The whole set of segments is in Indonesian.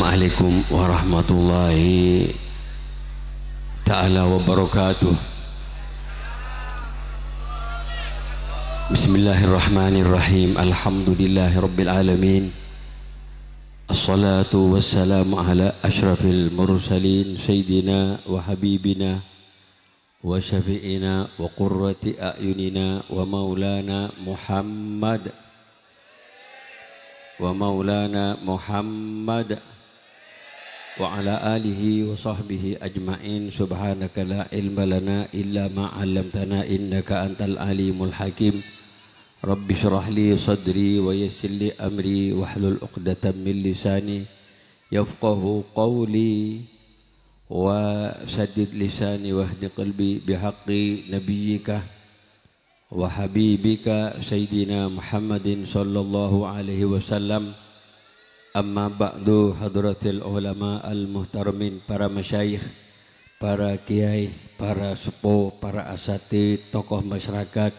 Assalamualaikum warahmatullahi taala wabarakatuh Bismillahirrahmanirrahim Alhamdulillahirabbil alamin Assalatu wassalamu ala asyrafil mursalin sayidina, wa habibina wa syafi'ina wa qurrati a'yunina wa maulana Muhammad wa maulana Muhammad وعلى آله وصحبه أجمعين سبحانك لا علم لنا إلا ما علمتنا إنك أنت العليم الحكيم رب اشرح لي صدري ويسر لي أمري واحلل عقدة من لساني يفقه قولي وسدد لساني واهد قلبي بحق نبيك وحبيبك سيدنا محمد صلى الله عليه وسلم Amma ba'du hadratil ulama al-muhtarmin Para masyayikh, para kiai, para sepo, para asati, tokoh masyarakat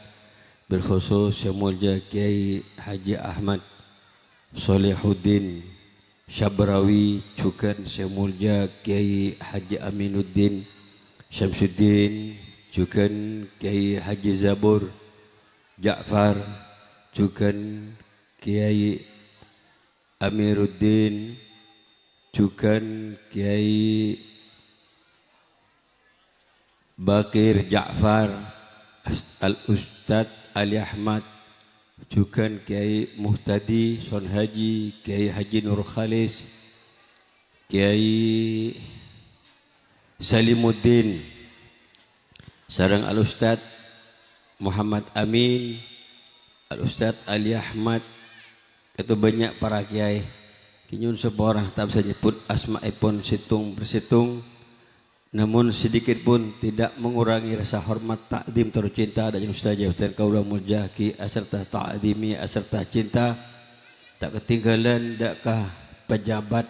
Berkhusus semulja kiai Haji Ahmad Solehuddin Syabrawi juga semulja kiai Haji Aminuddin Syamsuddin juga kiai Haji Zabur Ja'far juga kiai Amiruddin juga Kiai Bakir Ja'far al Ustad Ali Ahmad juga Kiai Muhtadi Son Haji Kiai Haji Nur Khalis Kiai Salimuddin Sarang al Ustad Muhammad Amin al Ustad Ali Ahmad itu banyak para kiai kinyun seborah tak bisa nyebut ipun situng bersitung namun sedikit pun tidak mengurangi rasa hormat takdim tercinta dan yang mustajab dan kaulah mujaki aserta takdimi aserta cinta tak ketinggalan dakkah pejabat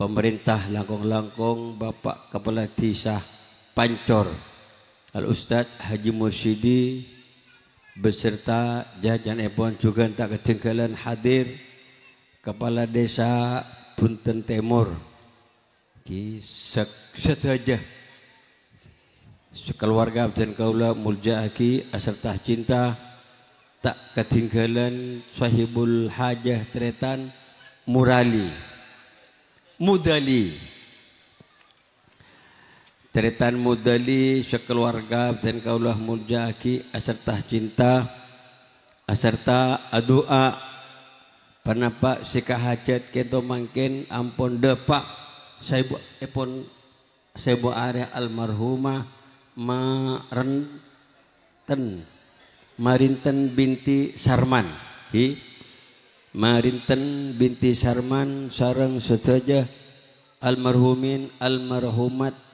pemerintah langkong-langkong Bapak Kepala Tisah Pancor Al Ustaz Haji Mursyidi beserta jajan ebon juga tak ketinggalan hadir Kepala Desa Punten Timur ki saja sekeluarga Abdan Kaula Mulja aserta cinta tak ketinggalan sahibul hajah tretan murali mudali Teritan mudali sekeluarga dan kaulah murjaki aserta cinta aserta adua kenapa sika hajat keto mangken ampun depa saibu epon eh, saibu area almarhumah Marinten marinten binti sarman hi marinten binti sarman sarang setuja almarhumin almarhumat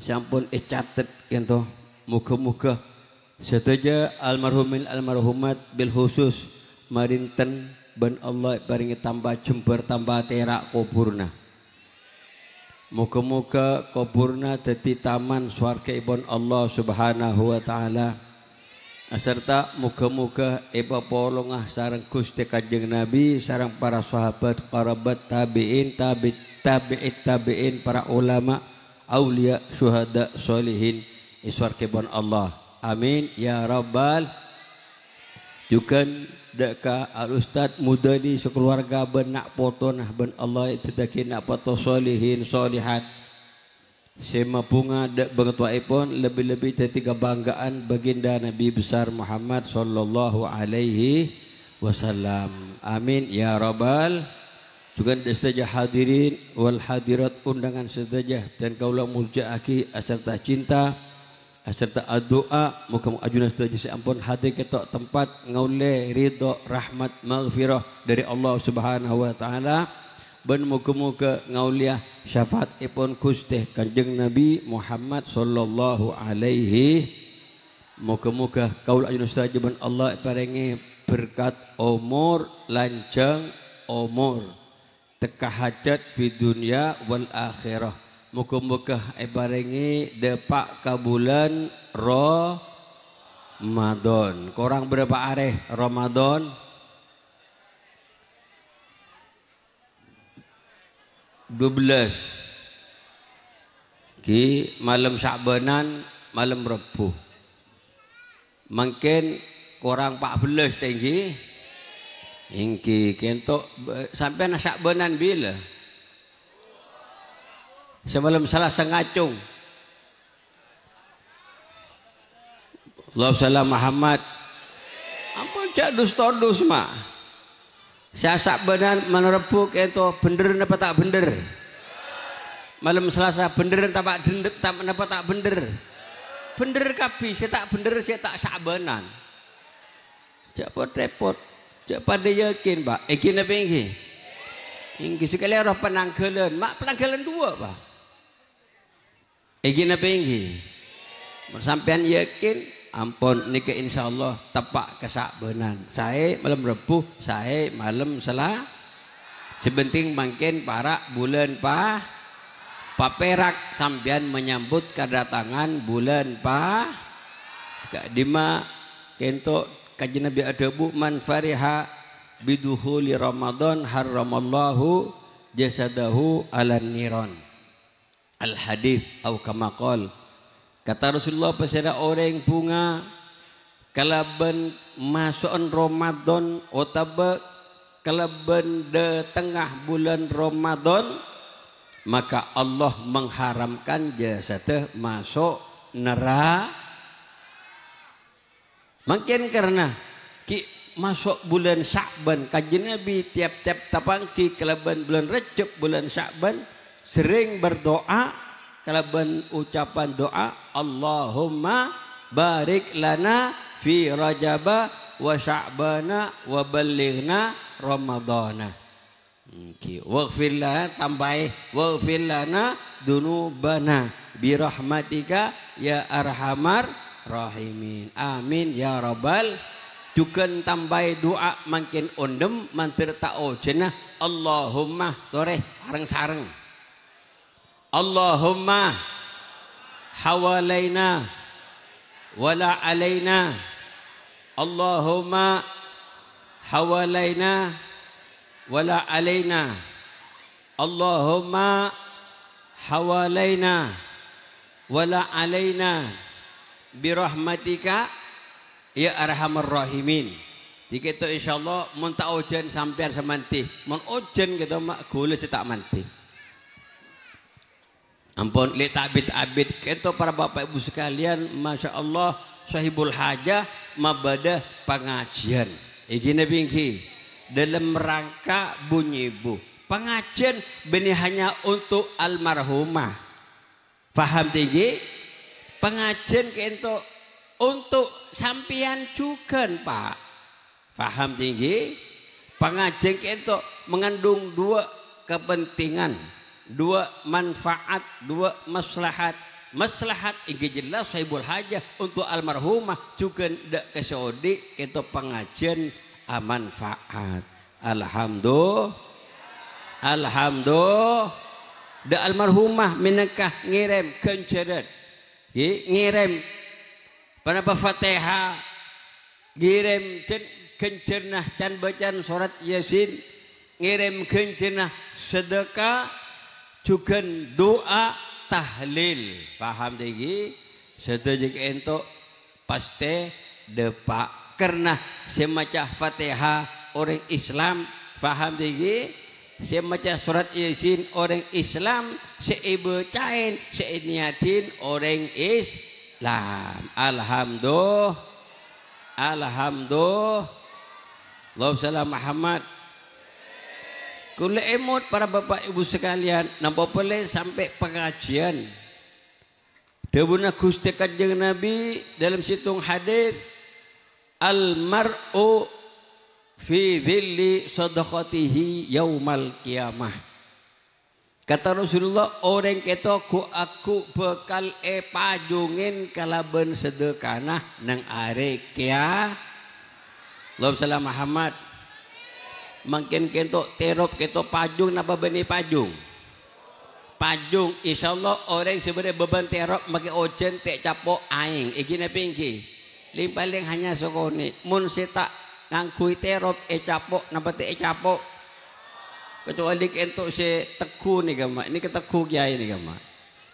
sampun ecatet eh catet gitu muga-muga setuju almarhumin almarhumat bil khusus marinten ben Allah paringi tambah jember tambah terak kuburna muka-muka kuburna teti taman suarke ibon Allah subhanahu wa ta'ala serta muka-muka iba polongah sarang kusti kajeng Nabi sarang para sahabat karabat tabiin tabi tabi'it tabiin para ulama' awliya syuhada solihin iswar kebon Allah. Amin ya rabbal. Juga deka al ustad muda ni sekeluarga benak nak nah ben Allah itu dah kena foto solihin solihat. Sema bunga dek bertua ipon lebih lebih tadi kebanggaan baginda Nabi besar Muhammad sallallahu alaihi wasallam. Amin ya rabbal. Tuhan setajah hadirin wal hadirat undangan setajah dan kaulah mulja aki aserta cinta aserta doa muka ajuna setajah seampun hati ketok tempat ngaule ridho rahmat maghfirah dari Allah Subhanahu wa taala ben muka-muka ngauliah syafaat ipun kusteh Kanjeng Nabi Muhammad sallallahu alaihi muka-muka kaula ajuna setajah ben Allah paringi berkat umur lancang umur teka hajat di dunia wal akhirah Muka-muka ibarengi depak kabulan roh Ramadan. Kurang berapa areh Ramadan? Dua belas. Ki malam Sa'banan, malam Rebu. Mungkin korang 14 tinggi. Ingki kento sampai nasak benan bila semalam salah sengacung Allah salam Muhammad ampun cak dus tordus Saya sak benan menerpuk itu bener apa tak bener malam selasa bener tak bener tak apa tak bener bener kapi saya tak bener saya tak sak benan cak repot Cak pandai yakin, Pak. Yakin eh, apa ingin? Ingin sekali roh penanggalan. Mak penanggalan dua, Pak. Yakin eh, apa ingin? Sampean yakin, ampun nikah insya Allah tepak kesakbenan. Saya malam rebuh, saya malam selah, Sebenting makin para bulan pa paperak sambian menyambut kedatangan bulan pa. Sekak dima kento Kaji Nabi Adabu man fariha biduhuli Ramadan harramallahu jasadahu ala niron. Al hadith au kama Kata Rasulullah pesada orang bunga kalaban masuk Ramadan otaba kalaban de tengah bulan Ramadan maka Allah mengharamkan jasad masuk neraka Makin karena ki masuk bulan Sya'ban, kajinya Nabi tiap-tiap tapangki kelaban bulan Recep bulan Sya'ban sering berdoa kelaban ucapan doa Allahumma barik lana fi rajaba wa sya'bana wa balighna ramadana Ki waghfir lana tambahi waghfir lana dunubana bi rahmatika ya arhamar rahimin. Amin ya rabbal duken tambah doa makin ondem mantir tao jenah Allahumma toreh sareng-sareng. Allahumma hawalaina wala alaina Allahumma hawalaina wala alaina Allahumma hawalaina wala alaina birahmatika ya arhamar rahimin. Jadi kita insyaallah mun tak ujian sampean semantih, mun ujian kita mak gule tak mantih. Ampun lihat tabit abid kita para bapak ibu sekalian, masya Allah sahibul hajah mabadah pengajian. Iki nabi dalam rangka bunyi bu pengajian benih hanya untuk almarhumah. Paham tinggi? pengajian kento untuk sampian juga pak paham tinggi pengajian kento mengandung dua kepentingan dua manfaat dua maslahat maslahat inggi jelas saibul hajah untuk almarhumah juga tidak ke Saudi kento pengajian amanfaat alhamdulillah alhamdulillah da almarhumah menekah ngirim kencedet Ye, ngirim panapa Fatihah ngirim kencernah can bacaan surat Yasin ngirim kencernah sedekah juga doa tahlil paham tinggi sedekah ento pasti depak karena semacam Fatihah orang Islam paham tinggi saya baca surat Yasin orang Islam Saya seibu cain seniatin orang Islam. Alhamdulillah. Alhamdulillah. Wassalam Muhammad. Kula emot para bapak ibu sekalian nampak pelik sampai pengajian. Tebuna Gusti Kanjeng Nabi dalam situng hadis al mar'u fi dhilli sadaqatihi yaumal kiamah. kata Rasulullah orang kata ku aku bekal e pajungin kalaben sedekanah nang are kia Allahumma salli Muhammad mungkin kento terop kento pajung napa beni pajung pajung insyaallah orang sebenarnya beban terop make ojen tek capok aing iki ne pingki limpaling hanya sokone mun si tak ngangkui terop e capok napa te eh, capok kecuali entuk si teguh nih gama ini keteguh kiai nih gama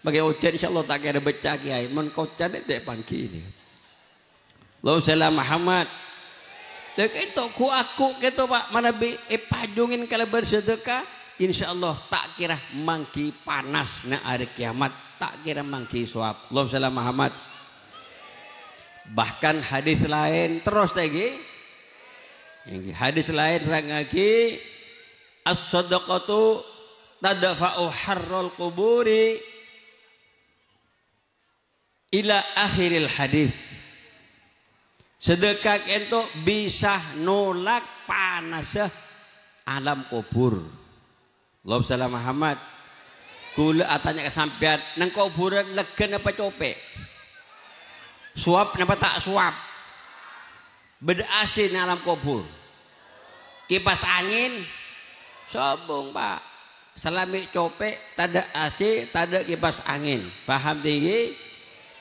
bagi Insya Allah tak kira baca kiai mun kocan dek pangki ini Allahumma salam Muhammad Dek itu ku aku gitu Pak mana bi e pajungin kalau bersedekah Allah tak kira mangki panas na hari kiamat tak kira mangki suap Allahumma salam Muhammad bahkan hadis lain terus lagi Hadis lain lagi as-sadaqatu tadfa'u harral kuburi ila akhiril hadis. Sedekah itu bisa nolak panasnya alam kubur. Lob salam Muhammad. Kula atanya kesampian nang kuburan legen apa copek? Suap napa tak suap? Beda asin alam kubur kipas angin sombong pak selami copek tada AC tada kipas angin paham tinggi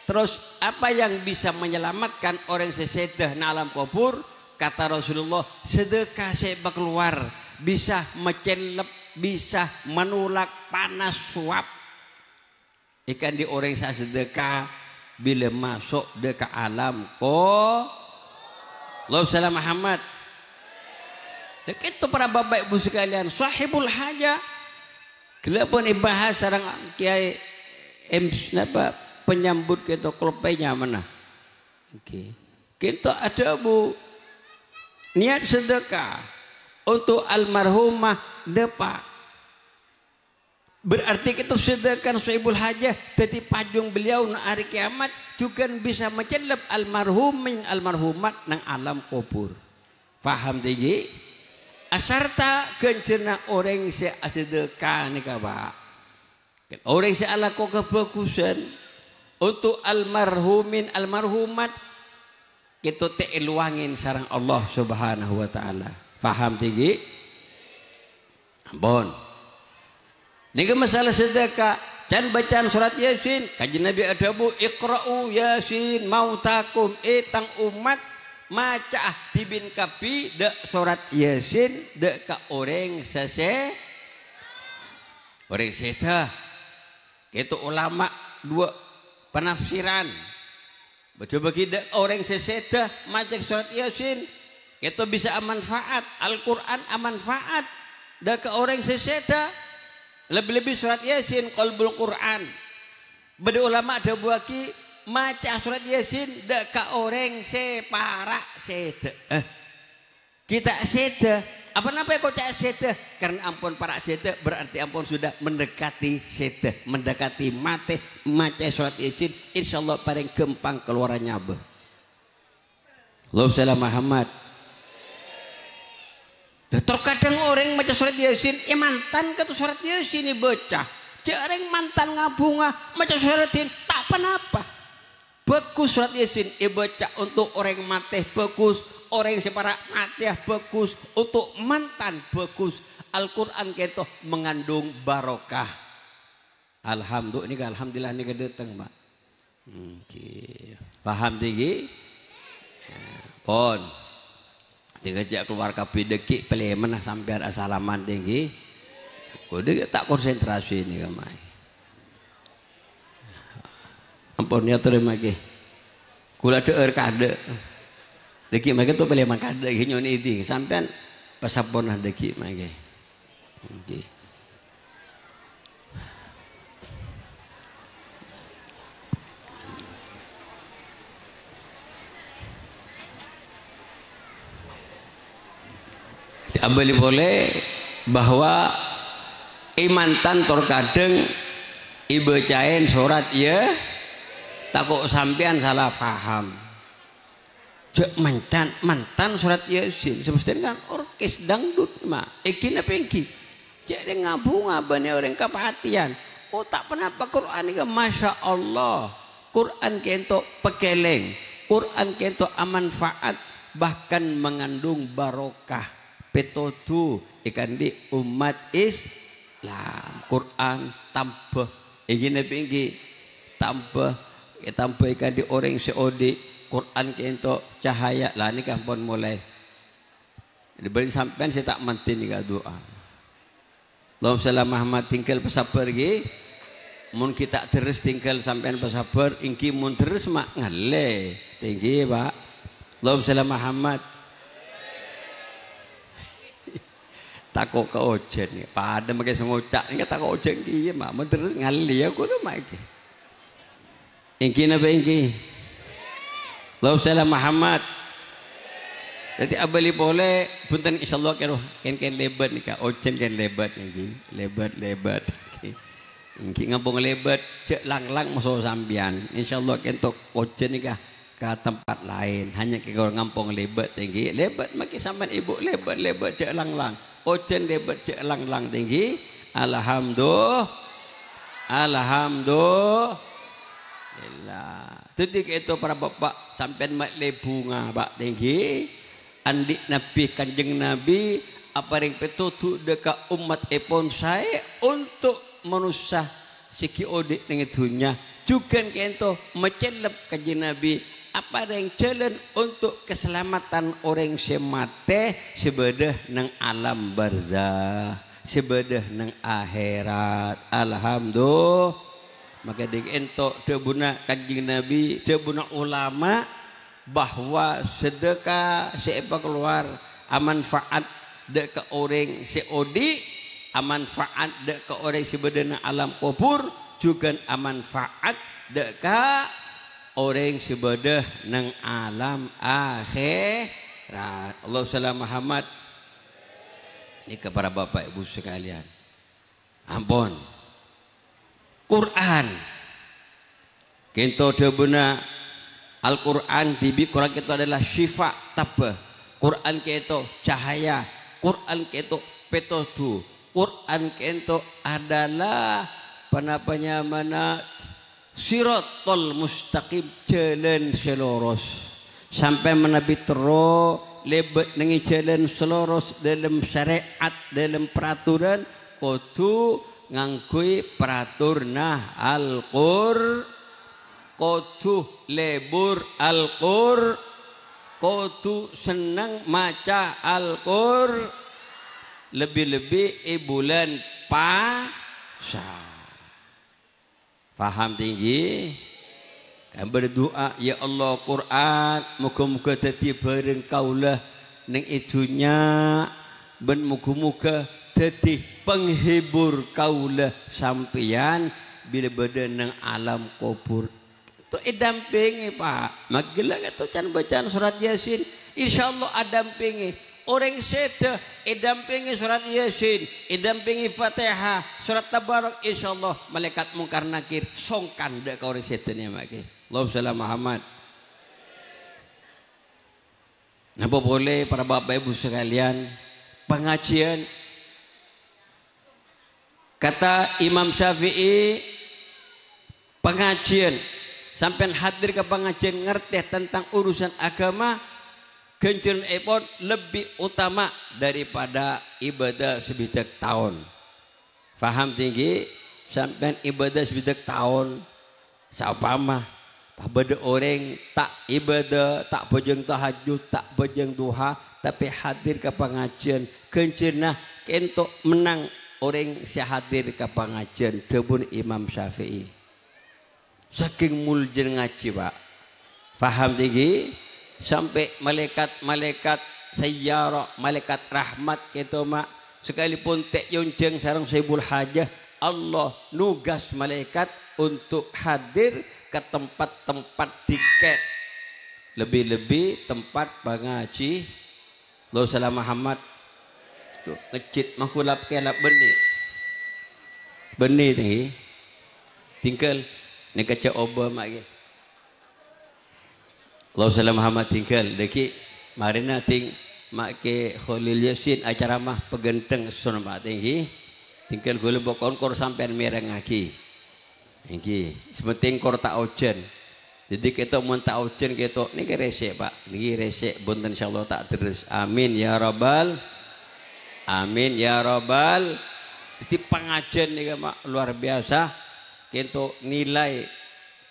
terus apa yang bisa menyelamatkan orang sesedah na alam kubur kata Rasulullah sedekah sebab keluar bisa mecenlep bisa menolak panas suap ikan di orang saya sedekah bila masuk dekat alam kok. Allah Muhammad kita itu para bapak ibu sekalian, sahibul haja. Kelapan ibahas sarang kiai em napa penyambut kita gitu, kelopainya mana? Oke. Kita ada bu niat sedekah untuk almarhumah depa. Berarti kita sedekah sahibul hajah dari pajung beliau na hari kiamat juga bisa mencelup almarhumin almarhumat nang alam kubur. Faham tidak asarta kencena orang se asedeka ni ba orang se ala ko kebagusan untuk almarhumin almarhumat kita te sarang Allah Subhanahu wa taala. Faham tinggi? Ambon. Nika masalah sedekah dan bacaan surat Yasin, kaji Nabi ada bu iqra'u Yasin mautakum etang eh, umat maca tibin kapi dek surat yasin dek ka orang sese orang seta itu ulama dua penafsiran coba kita orang seseta macam surat yasin itu bisa manfaat Al-Quran manfaat dek ka orang seseta lebih-lebih surat yasin qalbul Quran Bada ulama ada buaki maca surat Yasin deka orang separa sete. Eh. Kita sete. Apa namanya kau cak sete? Karena ampun para sete berarti ampun sudah mendekati sete, mendekati mate maca surat Yasin. Insya Allah paling gempang keluarannya be. Allahumma salam Muhammad. Ya, terkadang orang maca surat Yasin, ya mantan kata surat Yasin ini eh, bocah. Jarang mantan ngabunga maca surat Yasin, tak apa bekus surat yasin ibaca eh, untuk orang mateh bekus orang separa mateh bekus untuk mantan bekus Al-Quran kita mengandung barokah Alhamdulillah ini Alhamdulillah ini kedatang mbak hmm, paham tinggi ya, pon dikejak keluar kapi dekik pelemen sampai asalaman tinggi Kode tak konsentrasi ini kemai ampun ya terima kasih. kula deur kade deki mage tuh pilih maka kade nyon itu sampean pasaponah deki mage nggih diambil boleh bahwa iman tantor kadeng ibu cain surat ya takut sampean salah faham. Jok mantan mantan surat yasin sebetulnya kan orkes dangdut mah iki napa iki jadi ngabu abane orang kepatian oh tak pernah apa Quran ini masya Allah Quran kento pekeleng Quran kento amanfaat bahkan mengandung barokah Petotu ikan di umat Islam Quran tambah ini pinggir tambah tampaikan di orang seodi Quran ke cahaya lah ini kan pun mulai diberi sampean saya tak mati nih ka doa Allahumma salam Muhammad tinggal bersabar ge mun kita terus tinggal sampean pesabar ingki mun terus mak ngale tinggi Pak Allahumma salam Muhammad takok ke ojen pada semua sengocak ni takok kan ojen ki mak mun terus ya, aku tuh mak Ingki napa ingki? Law Muhammad. Jadi abali boleh punten insyaallah kero ken ken lebat nih kak. Ocen ken lebat ingki. Lebat lebat. Ingki ngapung lebat cek lang-lang masuk sambian. Insyaallah ken tok ocen nih kak ke tempat lain hanya ke ngampung lebat tinggi lebat makin sampai ibu lebat lebat cek lang lang ocen lebat cek lang lang tinggi alhamdulillah alhamdulillah jadi itu para bapak sampai mak le bunga bak tinggi. napi nabi kanjeng nabi apa yang petutu dekat umat epon saya untuk manusia siki odik dengan dunia. Juga kento mecelep kanjeng nabi apa yang jalan untuk keselamatan orang semate sebedah nang alam barzah sebedah nang akhirat alhamdulillah maka dek entok tebuna kanjeng nabi tebuna ulama bahwa sedekah siapa keluar aman faat dek ke orang seodi aman faat dek ke orang sebedana alam kubur juga aman faat dek ke orang sebedah nang alam akhirat Allah salam Muhammad ini kepada bapak ibu sekalian ampun Quran kita benar. Al-Quran tibi Quran kita adalah syifa tabah Quran kita cahaya Quran kita petodu Quran kita adalah penapanya mana sirotol mustaqim jalan seloros sampai menabi tero lebet nengi jalan seloros dalam syariat dalam peraturan kotu ngangkui al nah Alqur koduh lebur Alqur kodu seneng maca Alqur lebih-lebih ibulan bulan paham tinggi dan berdoa ya Allah Quran muka-muka tadi bareng kaulah neng idunya ben muka-muka tadi penghibur kaulah sampeyan bila badan nang alam kubur tu idampingi pak magila itu can bacaan surat yasin insyaallah adampingi orang seta idampingi surat yasin idampingi fatihah surat tabarak insyaallah malaikat mungkar nakir songkan dek kau seta ni mak Allahumma salli Muhammad Apa boleh para bapak ibu sekalian pengajian Kata Imam Syafi'i pengajian sampai hadir ke pengajian ngerti tentang urusan agama genjern epon lebih utama daripada ibadah sebidak tahun. Faham tinggi sampai ibadah sebidak tahun saupama pada orang tak ibadah tak bojeng tahajud tak bojeng duha tapi hadir ke pengajian nah kento menang orang syahadir ke pengajian debun Imam Syafi'i saking muljen ngaji pak paham tinggi sampai malaikat-malaikat sayyara malaikat rahmat gitu mak sekalipun tek yonjeng sarang sebul hajah Allah nugas malaikat untuk hadir ke tempat-tempat tiket lebih-lebih tempat pengaji Rasulullah Muhammad tuh ngecit mengkulap kelap benih benih nih tinggal ni kaca oba mak ke Allah salam Muhammad tinggal deki marina ting mak ke Khalil Yasin acara mah pegenteng sun mak tinggi tinggal gue lebok kor sampai mereng aki tinggi sementing kor tak ojen jadi kita mau tak ojen kita ni resek pak ni resek bunten insyaallah tak terus amin ya rabbal Amin ya robbal. Jadi pengajian ini Pak luar biasa. Kita nilai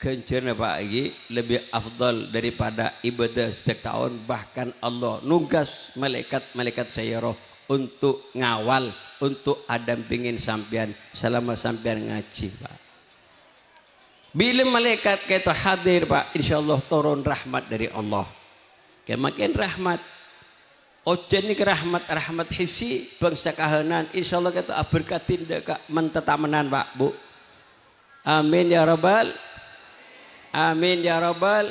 kencerna Pak Agi lebih afdol daripada ibadah setiap tahun bahkan Allah nugas malaikat-malaikat sayyarah untuk ngawal untuk adam pingin sampean selama sampean ngaji Pak. Bila malaikat kita hadir Pak, insyaallah turun rahmat dari Allah. Kemakin rahmat Ojo ini rahmat rahmat hifsi bangsa kahanan. Insya Allah kita berkatin dekat mentetamanan Pak Bu. Amin ya Rabbal. Amin ya Rabbal.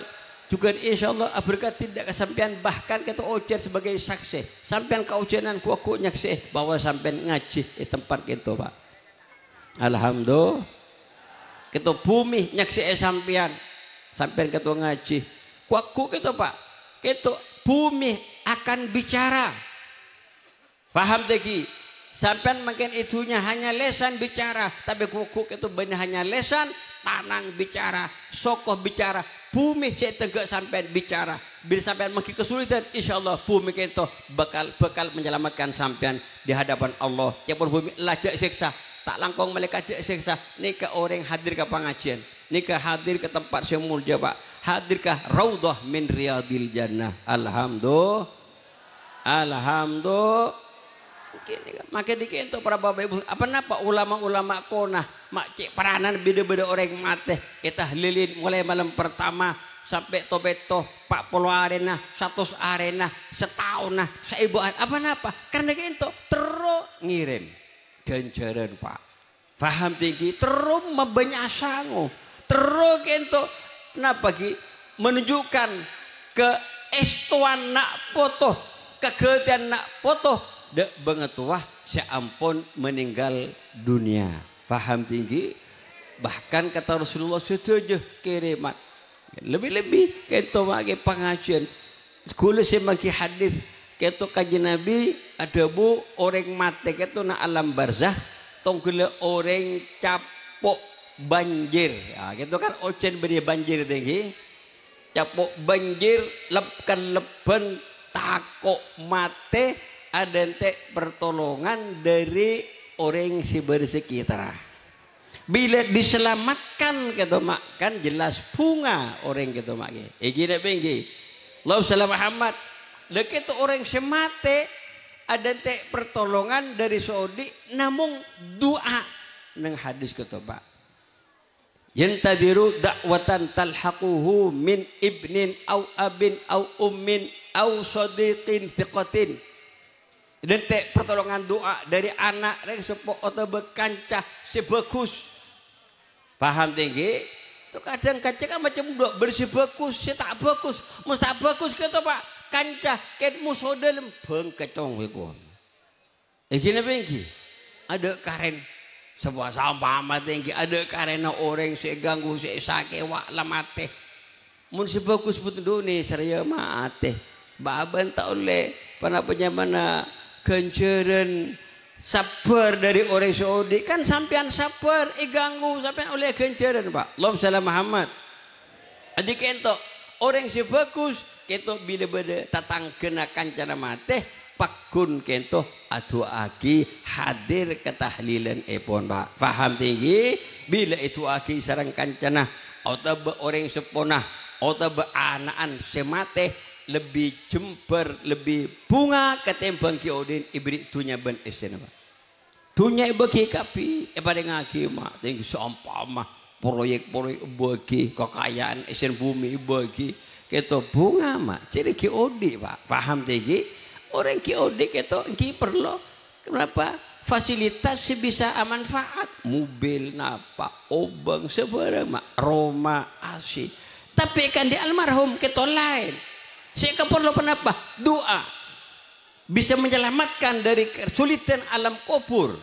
Juga insya Allah berkat tidak kesampian bahkan kita ojen sebagai saksi. Sampian keojenan ku kuaku nyaksi bahwa sampian ngaji di tempat kita Pak. Alhamdulillah. Kita bumi nyaksi eh sampian. Sampian kita ngaji. Ku kita Pak. Kita bumi akan bicara. Paham tadi? Sampai mungkin itunya hanya lesan bicara, tapi kukuk itu banyak hanya lesan, tanang bicara, sokoh bicara, bumi saya tegak sampai bicara. Bila sampai mungkin kesulitan, insya Allah bumi kita bakal bakal menyelamatkan sampean di hadapan Allah. Cepur bumi lajak siksa, tak langkong malaikat siksa. Ini ke orang hadir ke pengajian, ini ke hadir ke tempat saya mulia pak hadirkah raudhah min riyadil jannah alhamdulillah alhamdulillah kan, makin dikit itu para bapak ibu apa napa ulama-ulama konah makcik peranan beda-beda orang mati kita lilin mulai malam pertama sampai tobeto 40 arena, 100 arena, setahun nah, seibuan apa napa? Karena itu terus ngirim ganjaran Pak. Paham tinggi terus sangu Terus itu Kenapa Ki? Menunjukkan ke estuan nak potoh, kegetian nak potoh, dek bengetuah seampun meninggal dunia. Paham tinggi? Bahkan kata Rasulullah setuju kiriman. Lebih-lebih kento mage pengajian. Sekolah semaki hadis ketua kaji Nabi ada bu orang mati ketua nak alam barzah tonggule orang capok banjir. Ah, gitu kan ocen beri banjir tinggi. Capok banjir lepkan leben takok mate adente pertolongan dari orang si bersekitar. Bila diselamatkan gitu mak kan jelas bunga orang gitu mak. Iki dak pinggi. Allah salam Muhammad. Lek itu orang semate adente pertolongan dari Saudi namung doa neng hadis gitu pak yantadiru da'watan talhaquhu min ibnin au abin au ummin au sadiqin thiqatin dente teh pertolongan doa dari anak dari sepo atau bekancah sebagus paham tinggi kadang kancah kan macam dua bersih bagus si tak bagus mustah bagus gitu pak kancah ket musodel bengkecong wiku Iki eh, nabi ada karen sebuah sampah mati nggih ada karena orang si ganggu si sakewa lama teh mun si bagus seraya mati teh baban tak oleh punya mana kenceren sabar dari orang Saudi kan sampean sabar eh ganggu sampean oleh kenceren pak Allahumma salam Muhammad adik kento orang si bagus kento bila bila tatang kena kancana mati pakun kento adu aki hadir ketahlilan epon pak faham tinggi bila itu aki sarang kancana atau be orang seponah atau be anaan semate lebih jember lebih bunga ketembang ki odin ibri tunya ben esen pak tunya bagi kapi eh, pada ngaki mak tinggi sampah proyek-proyek bagi kekayaan esen bumi bagi kita bunga mak jadi ki pak faham tinggi orang ki itu ki perlu kenapa fasilitas sebisa manfaat mobil napa obang sebarang mak roma asih tapi kan di almarhum kita lain saya kan perlu kenapa doa bisa menyelamatkan dari kesulitan alam kubur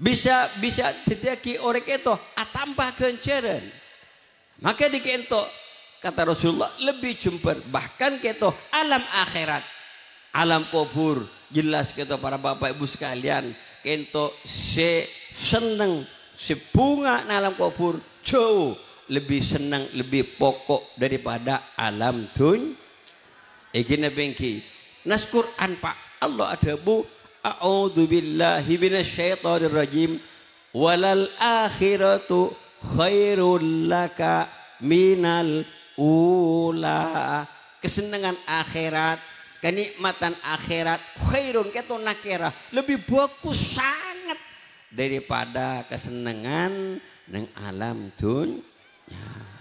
bisa bisa tidak ki orang itu atambah kenceran maka dikento kata Rasulullah lebih jemper bahkan keto alam akhirat alam kubur jelas kita para bapak ibu sekalian kento se seneng si bunga na alam kubur jauh lebih senang lebih pokok daripada alam dunia iki nebengki nas Quran Pak Allah ada bu a'udzu billahi minasyaitonir rajim walal akhiratu khairul laka minal ula kesenangan akhirat kenikmatan akhirat khairun keto nakira lebih bagus sangat daripada kesenangan neng alam dunia.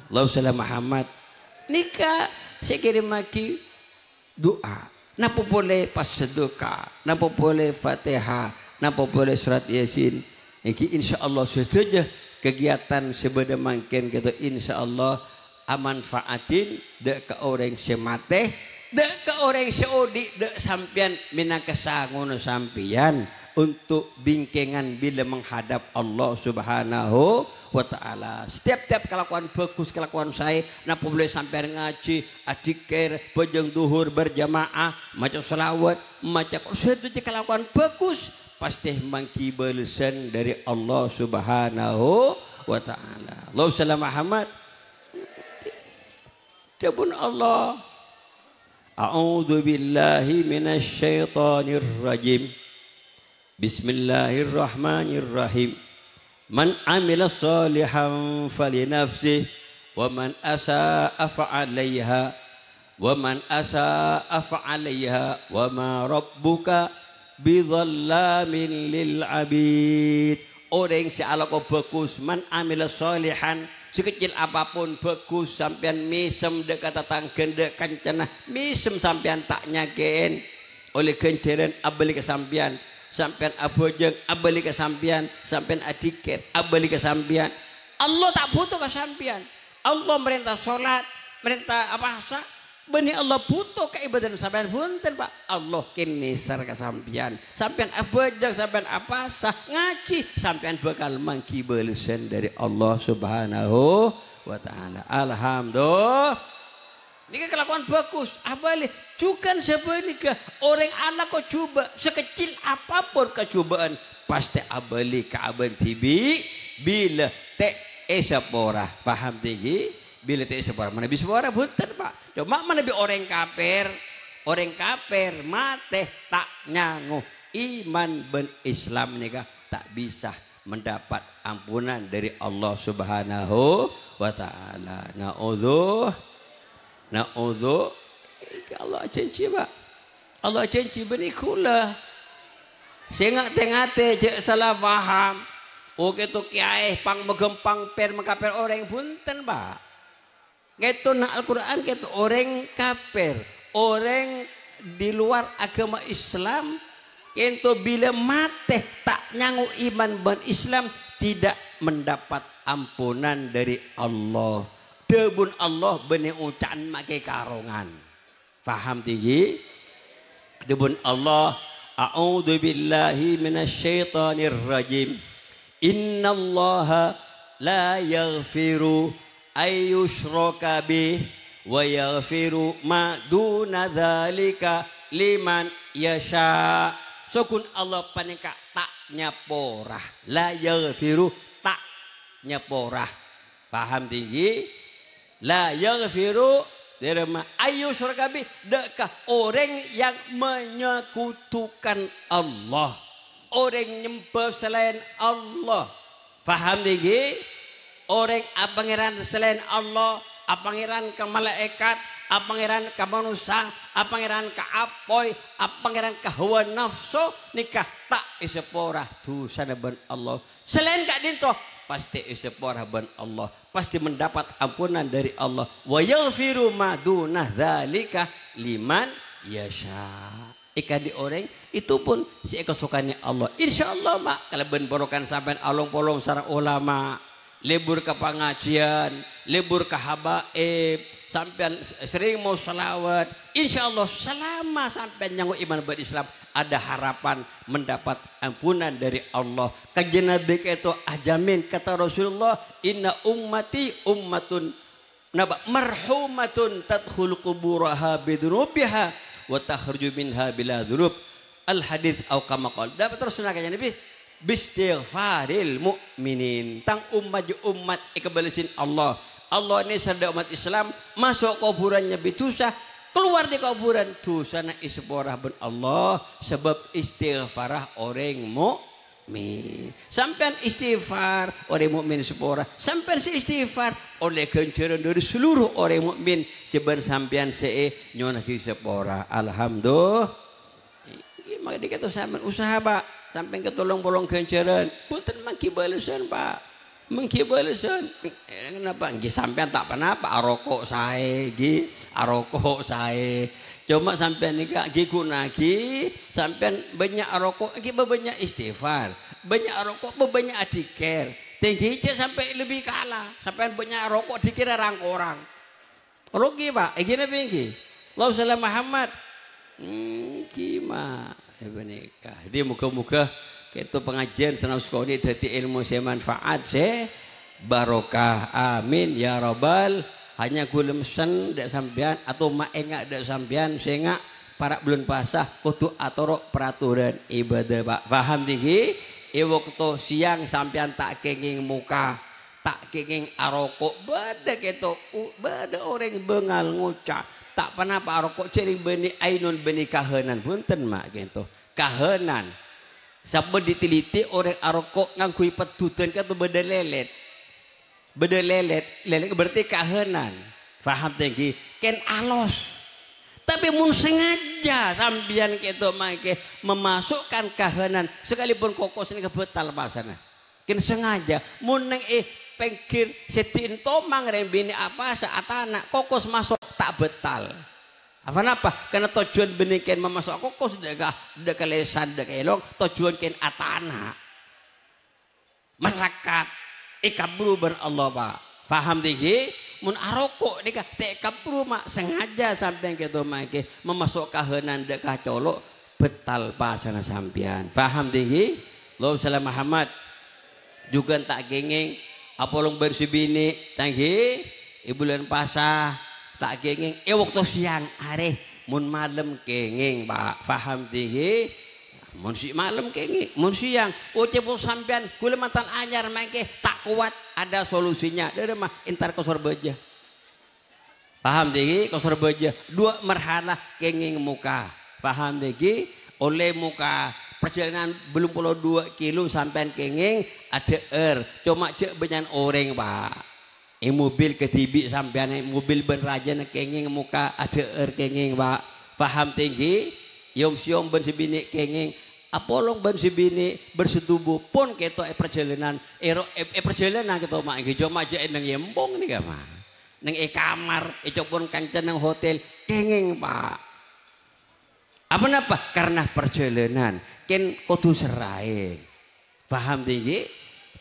Allah salam Muhammad nikah saya kirim lagi doa napa boleh pas sedekah napa boleh fatihah napa boleh surat yasin ini insya Allah saja kegiatan sebeda mungkin gitu insya Allah amanfaatin dek ke orang semateh Dek ke orang seodi dek sampian minakasangun sampian untuk bingkengan bila menghadap Allah Subhanahu wa taala. Setiap-tiap kelakuan bagus kelakuan saya, napa boleh sampai ngaji, adzikir, bejeng duhur berjamaah, maca selawat, maca qur'an itu kelakuan bagus, pasti mangki belesan dari Allah Subhanahu wa taala. Allahumma Muhammad. Tiapun Allah. أعوذ بالله من الشيطان الرجيم بسم الله الرحمن الرحيم من عمل صالحا فلنفسه ومن أساء فعليها ومن أساء فعليها وما ربك بظلام للعبيد Orang si Allah bagus man amila solihan sekecil apapun bagus sampean misem dekat tetangga dekat kencana, misem sampean tak nyakin oleh kenceran abali ke sampean sampean abojeng abeli ke sampean sampean adiket abali ke sampean Allah tak butuh ke sampean Allah merintah solat merintah apa sah Bani Allah butuh keibadahan sampean punten Pak. Allah kini sarga sampean. Sampean abejak sampean apa sah ngaji sampean bakal mangkibelusen dari Allah Subhanahu wa taala. Alhamdulillah. Ini kelakuan bagus. Abali cukan sebenika orang anak kau coba sekecil apapun kecobaan pasti abali ke aban tibi bila tek esapora paham tinggi Bila teh sebar mana bisa suara bunten pak. Cuma mana bi orang kafir, orang kafir mateh tak nyangu iman ben Islam nikah tak bisa mendapat ampunan dari Allah Subhanahu wa taala. Nauzu nauzu Allah cenci pak. Allah cenci beni kula. Sehingga tengate je salah faham. Oke oh, tu gitu, kiai pang megempang per mengkaper orang bunten pak. Gitu na Al-Quran gitu orang kafir. Orang di luar agama Islam. Gitu bila mati tak nyangu iman ban Islam. Tidak mendapat ampunan dari Allah. Debun Allah benih ucapan make karongan. Faham tinggi? Debun Allah. A'udhu billahi minasyaitanir rajim. Inna allaha la yaghfiru ayyushraka bih wa yaghfiru ma duna dzalika liman yasha sokun Allah panika tak nyaporah la yaghfiru tak nyaporah paham tinggi la yaghfiru derma ayu surga bi dekah orang yang menyekutukan Allah orang nyembah selain Allah paham tinggi orang apangeran ah, selain Allah, apangeran ah, ke malaikat, apangeran ah, ke manusia, apangeran ke apoy, apangeran ke hawa nafsu, nikah tak isepora tu ban Allah. Selain kak dinto, pasti isepora ban Allah, pasti mendapat ampunan dari Allah. Wa yaghfiru ma dzalika liman yasha. Ika di orang itu pun si kesukaannya Allah. Insya Allah mak kalau ben borokan sampai alung polong sarang ulama libur ke pengajian, libur ke habaib, sampai sering mau salawat. Insya Allah selama sampai nyanggup iman berislam ada harapan mendapat ampunan dari Allah. Kajian Nabi itu ajamin ah, kata Rasulullah, inna ummati ummatun naba marhumatun tadkhul quburaha bidunubiha wa takhruju minha bila dhunub. Al hadith au kama qala. Dapat terus sunnah kajian Nabi bistighfaril mukminin tang umat umat ikabalisin Allah Allah ini serda umat Islam masuk kuburannya bitusah keluar di kuburan tusana isborah ben Allah sebab istighfarah orang mukmin sampai istighfar orang mukmin seporah sampai si istighfar oleh kencuran dari seluruh orang mukmin sebab sampean se eh, nyona ki seporah alhamdulillah iya, maka dikata sama usaha pak sampai ketolong-polong ganjaran bukan mangkibalesan pak mengkibalesan eh, kenapa nggih sampean tak pak, aroko saya nggih aroko saya cuma sampean kak, nggih gunagi sampean banyak rokok, nggih banyak istighfar banyak rokok, banyak adikir, tinggi aja sampai lebih kalah sampean banyak rokok dikira orang orang rugi pak gini tinggi Allah Muhammad hmm, gimana menikah. Jadi muka-muka kita pengajian senam sekoni dadi ilmu saya manfaat saya barokah. Amin ya robbal. Hanya sen tidak sampean atau maengak dak sampean saya ngak para belum pasah kudu atoro peraturan ibadah pak paham tinggi iwaktu siang sampean tak kenging muka tak kenging aroko bada ketok bada orang bengal ngucap tak pernah rokok ciri beni ainun beni kahenan punten mak gitu kahenan sampai diteliti orang arokok ngangkui petutan kata beda lelet beda lelet lelet berarti kahenan faham tinggi ken alos tapi mun sengaja sambian gitu make memasukkan kahenan sekalipun kokos ini kebetal pasana ken sengaja mun neng eh pengkir tomang rembini apa saat anak kokos masuk tak betal apa napa karena tujuan benikin memasuk kokos dega dega kelesan dega elong tujuan ken atana masyarakat ikabru ben Allah pak paham tinggi mun aroko deka tekabru mak sengaja sampai gitu ke memasuk kahenan deka colok betal pasana sampian paham tinggi salam Muhammad juga tak gengeng apolong bersih bini ibu ibulan pasah tak kenging eh waktu siang hari mun malam kenging pak faham tinggi mun si malam kenging mun siang oh, ucap sampean kula mantan anyar mangke tak kuat ada solusinya dari mah entar kosor beja paham tinggi kosor beja dua merhalah kenging muka paham tinggi oleh muka perjalanan belum pulau dua kilo sampean kenging ada er cuma cek banyak orang pak ini eh, mobil sampai sampean eh, mobil beraja raja kenging muka ada er kenging pak paham tinggi yom siom ben sebini kenging apolong ben sebini bersetubuh pun keto e eh, perjalanan ero e, perjalanan keto mak gitu cuma cek neng yembong nih gak mak neng e kamar e pun kancen neng hotel kenging pak apa napa? Karena perjalanan. Ken kudu serai, Paham tinggi?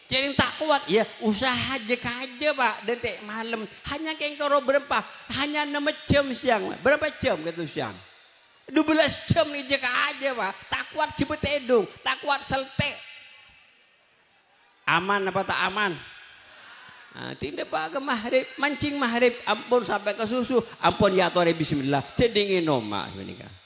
Jadi tak kuat ya usaha jeka aja pak detik malam hanya koro berapa hanya enam jam siang berapa jam gitu siang 12 jam nih jeka aja pak tak kuat jebet edung tak kuat selte aman apa tak aman Nah, tidak pak ke mahrib mancing mahrib ampun sampai ke susu ampun ya bismillah cedingin oma sebenarnya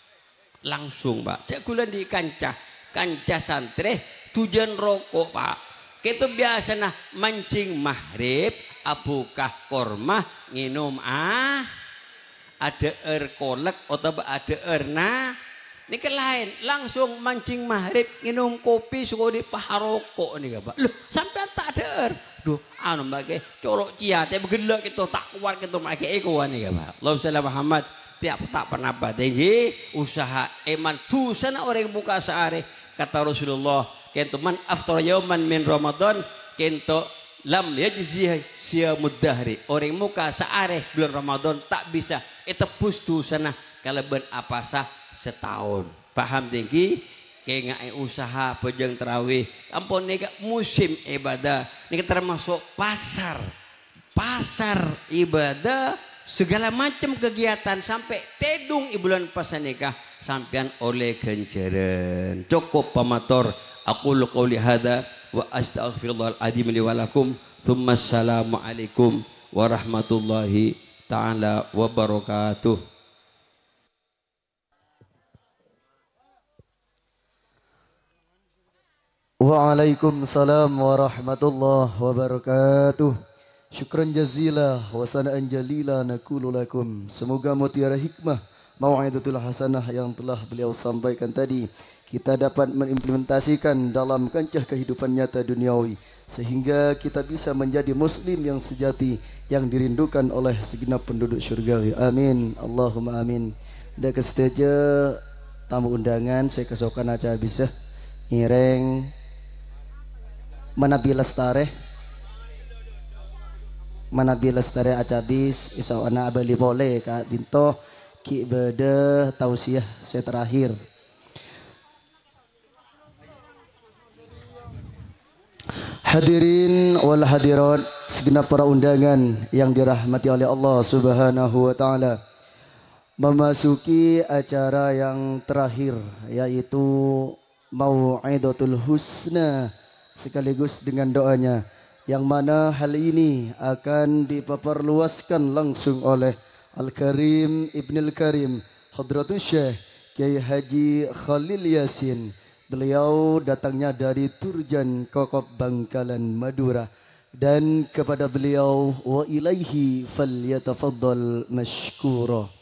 langsung pak cek kula di kancah kancah santri tujuan rokok pak kita biasa nah mancing mahrib abukah korma nginum ah ada er kolek atau ada erna ini ke lain langsung mancing mahrib nginum kopi suka di paharokok nih pak loh sampai tak ada er duh anu mbak corok cia teh begelak kita tak kuat kita pakai eko nih pak Allah Muhammad tiap tak pernah bateji usaha eman tu sana orang buka sehari kata Rasulullah kento man after yauman min Ramadan kento lam yajzi siyamud dahri orang muka sehari bulan Ramadan tak bisa pus tu sana kalau apa sah setahun paham tinggi kayak usaha pejang terawih ampun nih musim ibadah ini termasuk pasar pasar ibadah segala macam kegiatan sampai tedung ibu bulan puasa nikah sampean oleh kenceren cukup pamator aku qouli hadza wa astaghfirullahal azim li wa thumma assalamu alaikum warahmatullahi taala wabarakatuh Waalaikumsalam warahmatullah wabarakatuh Syukran jazila wa thana'an jalila lakum. Semoga mutiara hikmah mau'idatul hasanah yang telah beliau sampaikan tadi kita dapat mengimplementasikan dalam kancah kehidupan nyata duniawi sehingga kita bisa menjadi muslim yang sejati yang dirindukan oleh segenap penduduk syurgawi. Amin. Allahumma amin. Dah ke tamu undangan saya kesokan aja bisa ya. ngireng mana bilas tareh manabi lestari acabis isawana abali pole ka dinto ki bede tausiah saya terakhir Hadirin wal hadirat segenap para undangan yang dirahmati oleh Allah Subhanahu wa taala. Memasuki acara yang terakhir yaitu mau'idatul husna sekaligus dengan doanya. yang mana hal ini akan dipaparluaskan langsung oleh Al-Karim Ibn Al-Karim Hadratul Syekh Kiai Haji Khalil Yasin Beliau datangnya dari Turjan Kokop Bangkalan Madura Dan kepada beliau Wa ilaihi fal yatafaddal mashkura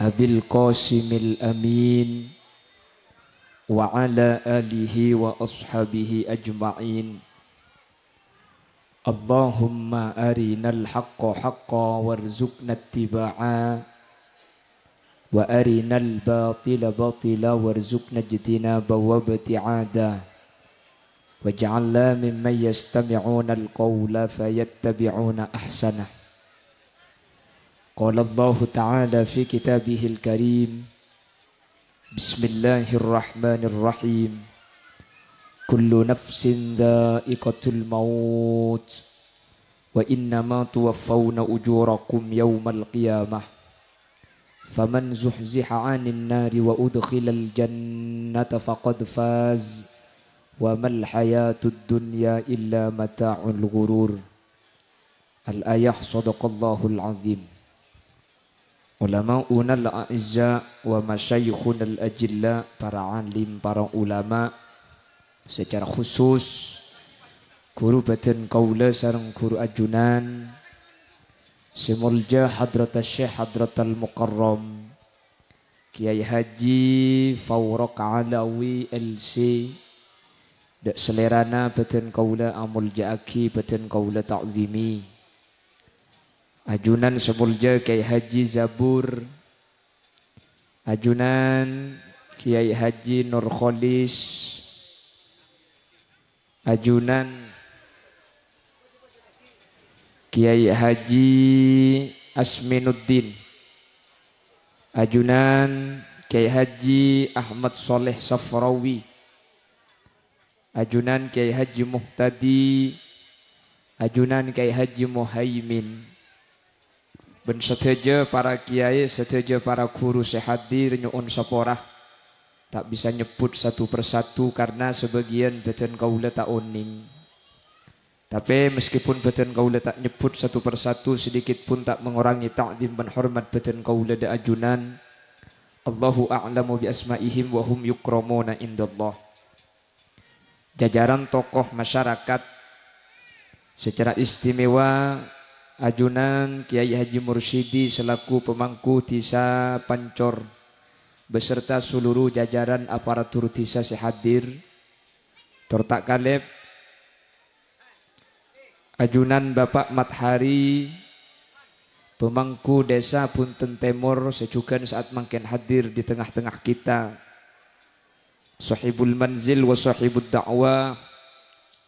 أبي القاسم الأمين وعلى آله وأصحابه أجمعين اللهم أرنا الحق حقا وارزقنا اتباعا وأرنا الباطل باطلا وارزقنا اجتنابا وابتعادا واجعلنا ممن يستمعون القول فيتبعون أحسنه قال الله تعالى في كتابه الكريم بسم الله الرحمن الرحيم كل نفس ذائقة الموت وإنما توفون أجوركم يوم القيامة فمن زحزح عن النار وأدخل الجنة فقد فاز وما الحياة الدنيا إلا متاع الغرور الآية صدق الله العظيم Ulama unal a'izza wa masyayikhun al ajilla para alim, para ulama secara khusus guru batin kaula sarang guru ajunan semulja hadrat syekh hadrat al mukarram Kiai Haji Fawrak Alawi LC Dak selerana batin kaula amul jaaki batin kaula ta'zimi Ajunan semulja Kiai Haji Zabur. Ajunan Kiai Haji Nur Ajunan Kiai Haji Asminuddin. Ajunan Kiai Haji Ahmad Soleh Safrawi. Ajunan Kiai Haji Muhtadi. Ajunan Kiai Haji Muhaimin. Ben setuju para kiai, setuju para guru sehadir nyuun seporah. Tak bisa nyebut satu persatu karena sebagian beten kau tak oning. Tapi meskipun beten kau tak nyebut satu persatu sedikit pun tak mengurangi tak dan hormat beten kau letak ajunan. Allahu a'lamu bi asma'ihim wa hum yukramuna indallah. Jajaran tokoh masyarakat secara istimewa Ajunan Kiai Haji Mursidi selaku pemangku desa Pancor beserta seluruh jajaran aparatur desa sehadir Tortak Kaleb Ajunan Bapak Mathari pemangku desa Punten Timur sejukan saat mungkin hadir di tengah-tengah kita Sahibul Manzil wa Sahibul Da'wah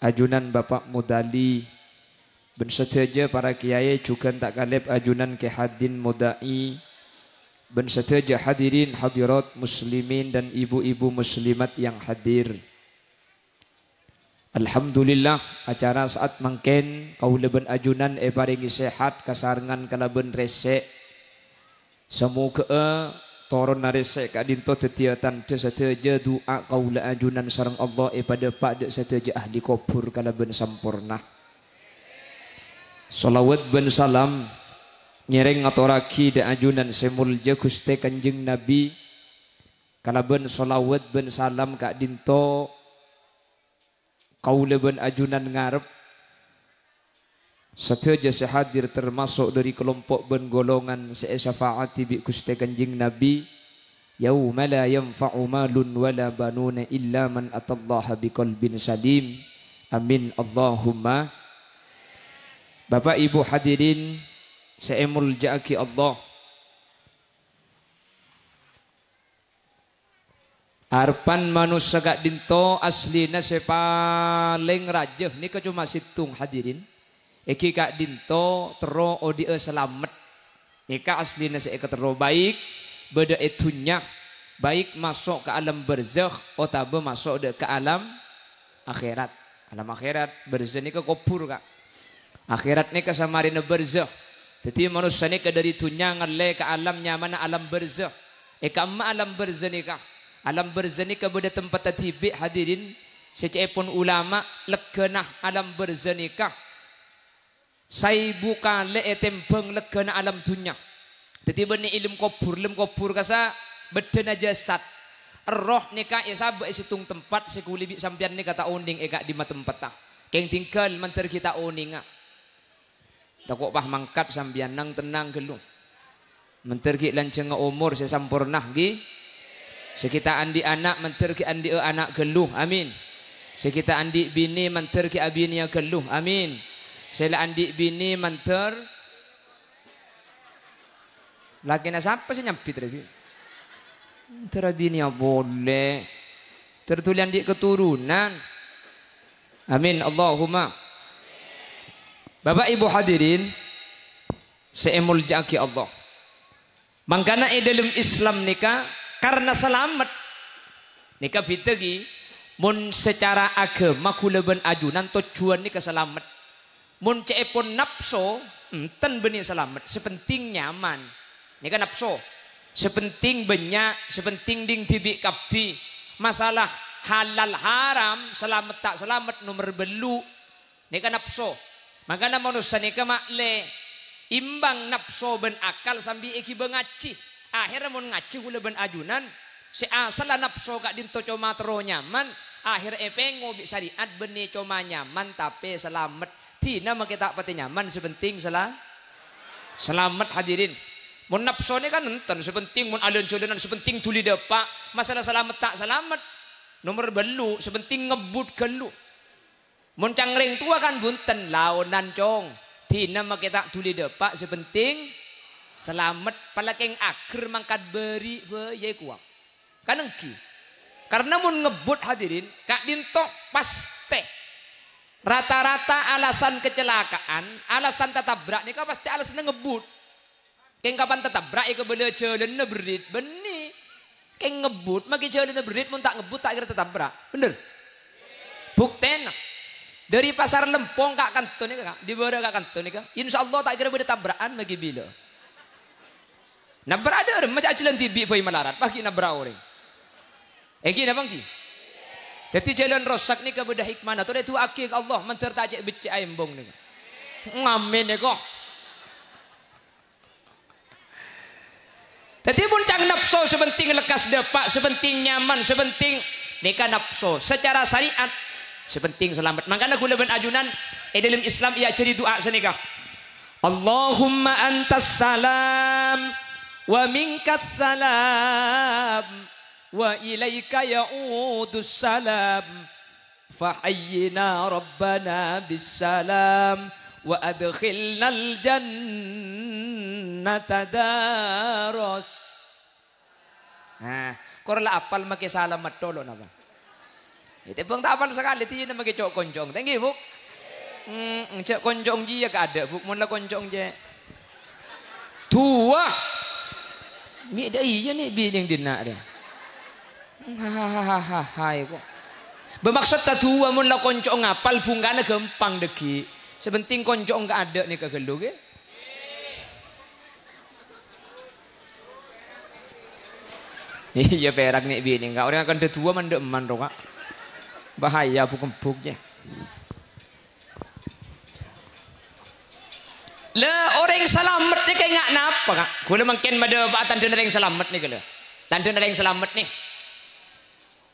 Ajunan Bapak Mudali Benseteja para kiai juga tak kalib ajunan ke hadin mudai. Benseteja hadirin hadirat muslimin dan ibu-ibu muslimat yang hadir. Alhamdulillah acara saat mangken kauleben ajunan e paringi sehat kasarengan kalaben resek. Semoga ke eh, toron naresek kadinto tetiatan te sateja doa kaula ajunan sarang Allah e pada pak de sateja ahli kubur kalaben sempurna. Salawat bin salam nyereng raki da ajunan semulja kuste kanjeng Nabi ben salawat bin salam kak dinto kaula ben ajunan ngarep Seteja sehadir termasuk dari kelompok ben golongan seesyafaati bi kuste kanjeng Nabi yauma la yanfa'u malun wala banuna illa man atallaha biqalbin salim amin Allahumma Bapak Ibu hadirin saya Ki Allah. Arpan manusia gak dinto aslinya saya paling raja. Ini cuma situng hadirin. Iki kak dinto tero odi e selamat. Nika aslinya saya e tero baik. Beda etunya baik masuk ke alam berzakh otabe masuk ke alam akhirat. Alam akhirat berzakh ini ke kopur kak akhirat ni ka samari na barzakh manusia ni dari tunyangan le ke alam nyaman alam barzakh eka eh, ka alam barzakh ni alam barzakh ni ka tempat tatibi hadirin pun ulama lekenah alam barzakh ni ka saya buka le etempeng eh, lekenah alam dunia tetapi ni ilmu kopur ilmu kopur kasa aja sat, roh nika ya ba isitung eh, tempat sekuli bi sampian nika ta oning eka di tempat keng tinggal menteri kita oninga ah. Takut pah mangkat sambian nang tenang gelung. Mentergi lanceng umur sempurna gi. Sekita andi anak mentergi andi e anak gelung. Amin. Sekita andi bini mentergi abinia abini e gelung. Amin. Sela andi bini menter lagi na siapa sih nyampi terapi? Terabi ya boleh. Tertulian di keturunan. Amin. Allahumma. Bapak Ibu hadirin, seemul jaki Allah. Mangkana dalam Islam nikah karena selamat. Nikah bitegi mun secara agama kulaban ajunan tujuan nikah selamat. Mun ceepon nafsu enten beni selamat. Sepenting nyaman. Nikah nafsu. Sepenting banyak, sepenting ding tibik kapi Masalah halal haram selamat tak selamat nomor belu nikah nafsu Makanya manusia ni kemakle imbang nafsu ben akal sambil iki bengaci. Akhirnya mau ngaci hula ben ajunan. Si asal nafsu kak dinto coma nyaman. Akhir epeng ngobi syariat beni coma nyaman tapi selamat. Tina nama kita pati nyaman sepenting salah. Selamat hadirin. mau nafsu kan nonton sepenting mau alun-alunan sepenting tuli depak. Masalah selamat tak selamat. Nomor belu sepenting ngebut kelu. Moncang ring tua kan bunten launan cong. Dina makita tuli depak sepenting selamat palakeng akhir mangkat beri we ye kuang. Kanengki. Karena mun ngebut hadirin kak dinto paste. Rata-rata alasan kecelakaan, alasan berak. nih pasti alasan ngebut. Keng kapan berak? ya kebele jalan berit beni. Keng ngebut maki jalan berit mun tak ngebut tak kira berak. Bener. Bukten. Dari pasar lempong kak kantun kak, di bawah kak kantun kak. Insya Allah tak kira boleh tabrakan bagi bila. Nah berada orang macam acilan tibi boy melarat pagi nak eh Eki bang sih. Jadi jalan rosak ni ke bedah hikmah. Tuh itu akik Allah mentertajik becik ayam bong ni. Ngamen ya kok. Jadi muncang nafsu sepenting lekas depak, sepenting nyaman, sepenting neka nafsu. Secara syariat Sepenting selamat. Makanya kula ben ajunan eh dalam Islam ia jadi doa senikah. Allahumma antas salam wa minkas salam wa ilaika ya'udus salam fahayyina rabbana bis salam wa adkhilna al jannata daros nah korla apal make salam matolo napa itu ya, bang tapal sekali tiye nama ke cok koncong. Thank you, Bu. Hmm, cok koncong ji ya ada Bu. Mula koncong je. Tua. Mi dah iya ni bi yang dina dia. Hahaha, hai kok. Bermaksud tak tua mun la koncong ngapal bungkana gempang degi. Sebenting koncong ka ada ni kagelung ya. Iya perak nih bini enggak orang akan tetua mandek man roka bahaya empuk-empuknya. Le orang selamat ni kengak napa kak? Kula mungkin mada batan dan orang selamat ni kula. Tanda orang selamat ni.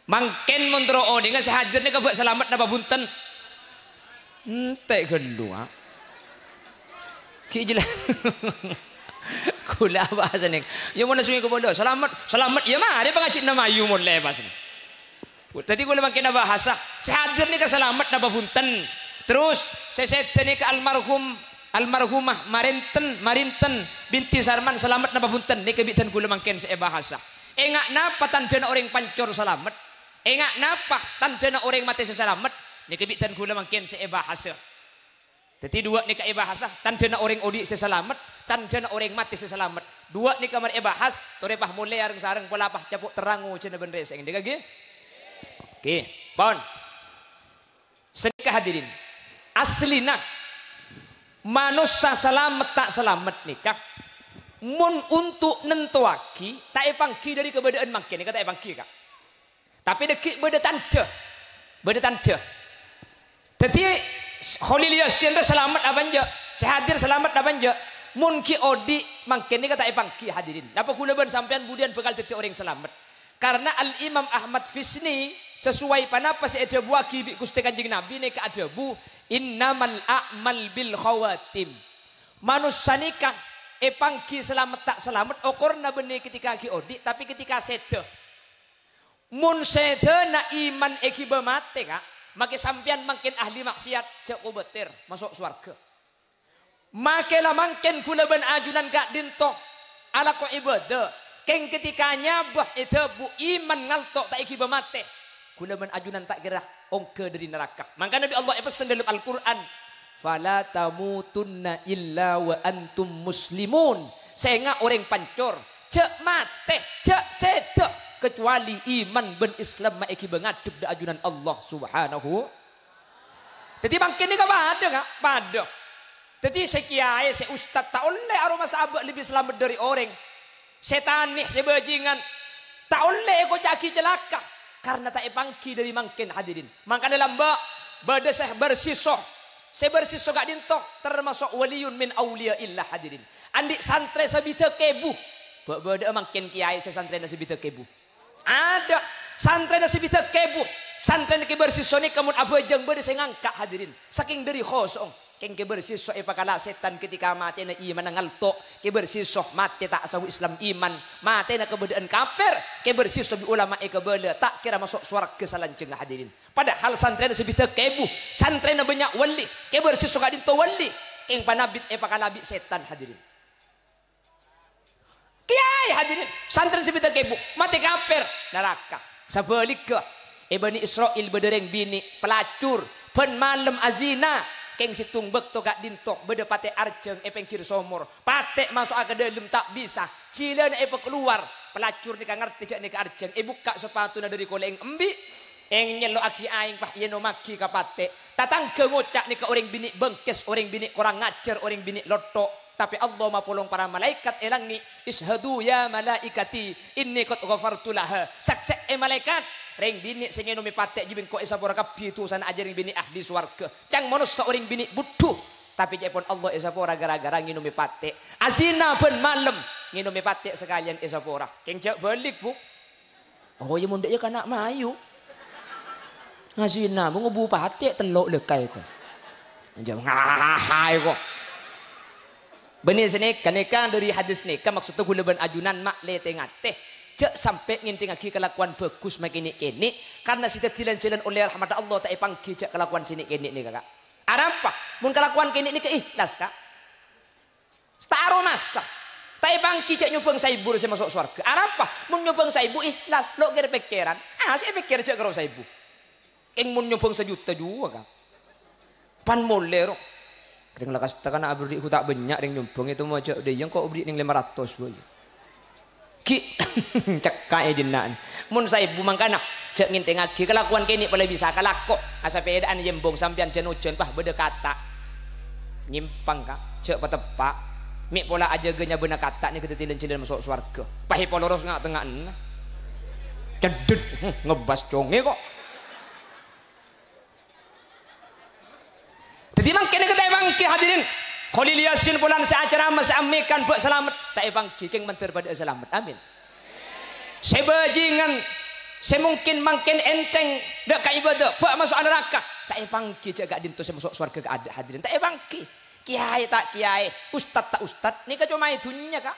Mungkin mentro o dengan sehajar ni kabuat selamat napa bunten. Entek gelu ha. Kijela. Kula bahasa ni. Yo ya, mana sungai ko Selamat, selamat. Ya mah ada pengaji nama yumon lepas lebas ni. Tadi ko lamang kinabahasa. Si Hadir ke selamat napa babuntan. Terus, saya Sete ke almarhum almarhumah Marinten Marinten binti Sarman selamat napa babuntan Nih kebitan gue lamang ken sa bahasa. Enggak napa na orang pancor selamat. Enggak napa na orang mati seselamat. Nih Ni kabitan ko lamang ken bahasa. Tadi dua nih ka bahasa. tanda orang odi sa salamat, tanda orang mati sa salamat. Dua nih kamar ibahas, torepah mulai arang sarang apa capuk terangu cina bendres. Yang dikagi, Oke, pon. Sedekah hadirin. Aslina manusia selamat tak selamat nikah. Mun untuk nentuaki tak epangki dari kebedaan makin kata epangki kak. Tapi dekik beda tante. Beda tante. Tapi Khaliliyah sianda selamat je, Sehadir selamat abang Mun ki odi makin kata epangki hadirin. Napa kula ben sampean budian bekal titik orang selamat. Karena Al Imam Ahmad Fisni sesuai panapas edebu aki bi Gusti Kanjeng Nabi ne bu innamal a'mal bil khawatim. manusanikan epangki selamat tak selamat okorna bene ketika ki odi tapi ketika sede. Mun sede na iman eki bemate ka maki sampean makin ahli maksiat cek betir masuk swarga. Makelah makin kula ben ajunan gak dintok ala ko ibadah. Keng ketika nyabah itu bu iman ngaltok tak iki bemate. Kulaman ajunan tak kira ongke dari neraka. Maka Nabi Allah pesan dalam Al-Quran. Fala tamutunna illa wa antum muslimun. Sehingga orang pancor. Cek mate, cek sedek. Kecuali iman ben Islam maiki bengadep da ajunan Allah subhanahu. Jadi bangkin ni kan ada enggak? Ada. Jadi sekiai, saya ustaz tak oleh aroma sahabat lebih selamat dari orang. saya sebajingan. Tak oleh kau caki celaka. karena tak epangki dari mangkin hadirin. Maka dalam ba bade saya bersisoh. Saya bersisoh gak dintok termasuk waliun min aulia illa hadirin. Andik santri saya bita kebu. Bak bade mangkin kiai saya santri saya bita kebu. Ada santri saya bita kebu. Santri nak bersisoh ni kamu abu jang bade saya ngangkat hadirin. Saking dari kosong. Keng kebersih so setan ketika mati na iman ang alto. Kebersih mati tak sahu Islam iman. Mati na kebedaan kafir. Kebersih ulama e Tak kira masuk suara kesalahan cengah hadirin. Padahal santren sebita kebu. Santren na banyak wali. Kebersih so kadin to wali. Keng panabit bit setan hadirin. Kiai hadirin. Santren sebita kebu. Mati kafir. Neraka. Sebalik ke. Ebani Israel berdereng bini. Pelacur. Pen malam azina keng si bek to gak dintok beda pate arceng epeng ciri somor pate masuk ke dalam tak bisa cila na epe keluar pelacur ni ngerti cak ni ka arceng e eh, buka sepatu na dari koleng embi eng nyelo aki aing pah yeno maki ka pate tatang ke ngocak ni ka orang bini bengkes orang bini orang ngacer orang bini lotok tapi Allah pulang para malaikat elangi ishadu ya malaikati inni kot ghafartu laha saksi e eh, malaikat Ring bini sing eno patek jibin kok isa pura kabeh tu sana ajarin bini ahli suarke Cang manus seorang bini butuh tapi cek Allah isa pura gara-gara nginumi patek. azina ben malam nginumi patek sekalian isa pura. Keng cek balik bu. Oh ya mundek ya kanak mayu. Asina bu ngebu patek telok lekai kok. Jangan ngahai kok. bini sini kaneka dari hadis nika maksudnya gula ben ajunan mak le tengah teh jak sampai nginting lagi kelakuan bagus makin kini karena sita jalan-jalan oleh rahmat Allah tak ipang jak kelakuan sini kini nih kakak ada apa mun kelakuan kini ini keikhlas kak setaro masa tak ipang jak nyubeng saibu saya masuk surga ada apa mun nyubeng saibu ikhlas lo kira pikiran ah saya pikir jak karo saibu keng mun nyubeng sejuta juga kak pan mulai roh Kering lakas tekan abri ku tak banyak ring nyumbung itu mau udah yang kok abri ning 500 boleh. Ki cekak ya jenengan. Mun saebu mangkana jek ngintingake kelakuan kene pala bisa kalakok asa pedaan jembong sampean jan ujon pah beda kata. Nyimpang kak jek petepak. Mik pola aja genya bena kata ni ketetilen cilen masuk swarga. Pahi pola ngak tengah enah. Cedet ngebas conge kok. Jadi mang kene kata emang ki hadirin Khalil Yasin pulang seacara mesamikan buat selamat. Tak ibang jiking menteri pada selamat. Amin. Sebajingan semungkin makin enteng dak kai ibadah buat masuk neraka. Tak ibang ki jaga dintu masuk surga ke ada hadirin. Tak ibang ki. Kiai tak kiai, ustaz tak ustaz. Ni ke cuma dunia kak.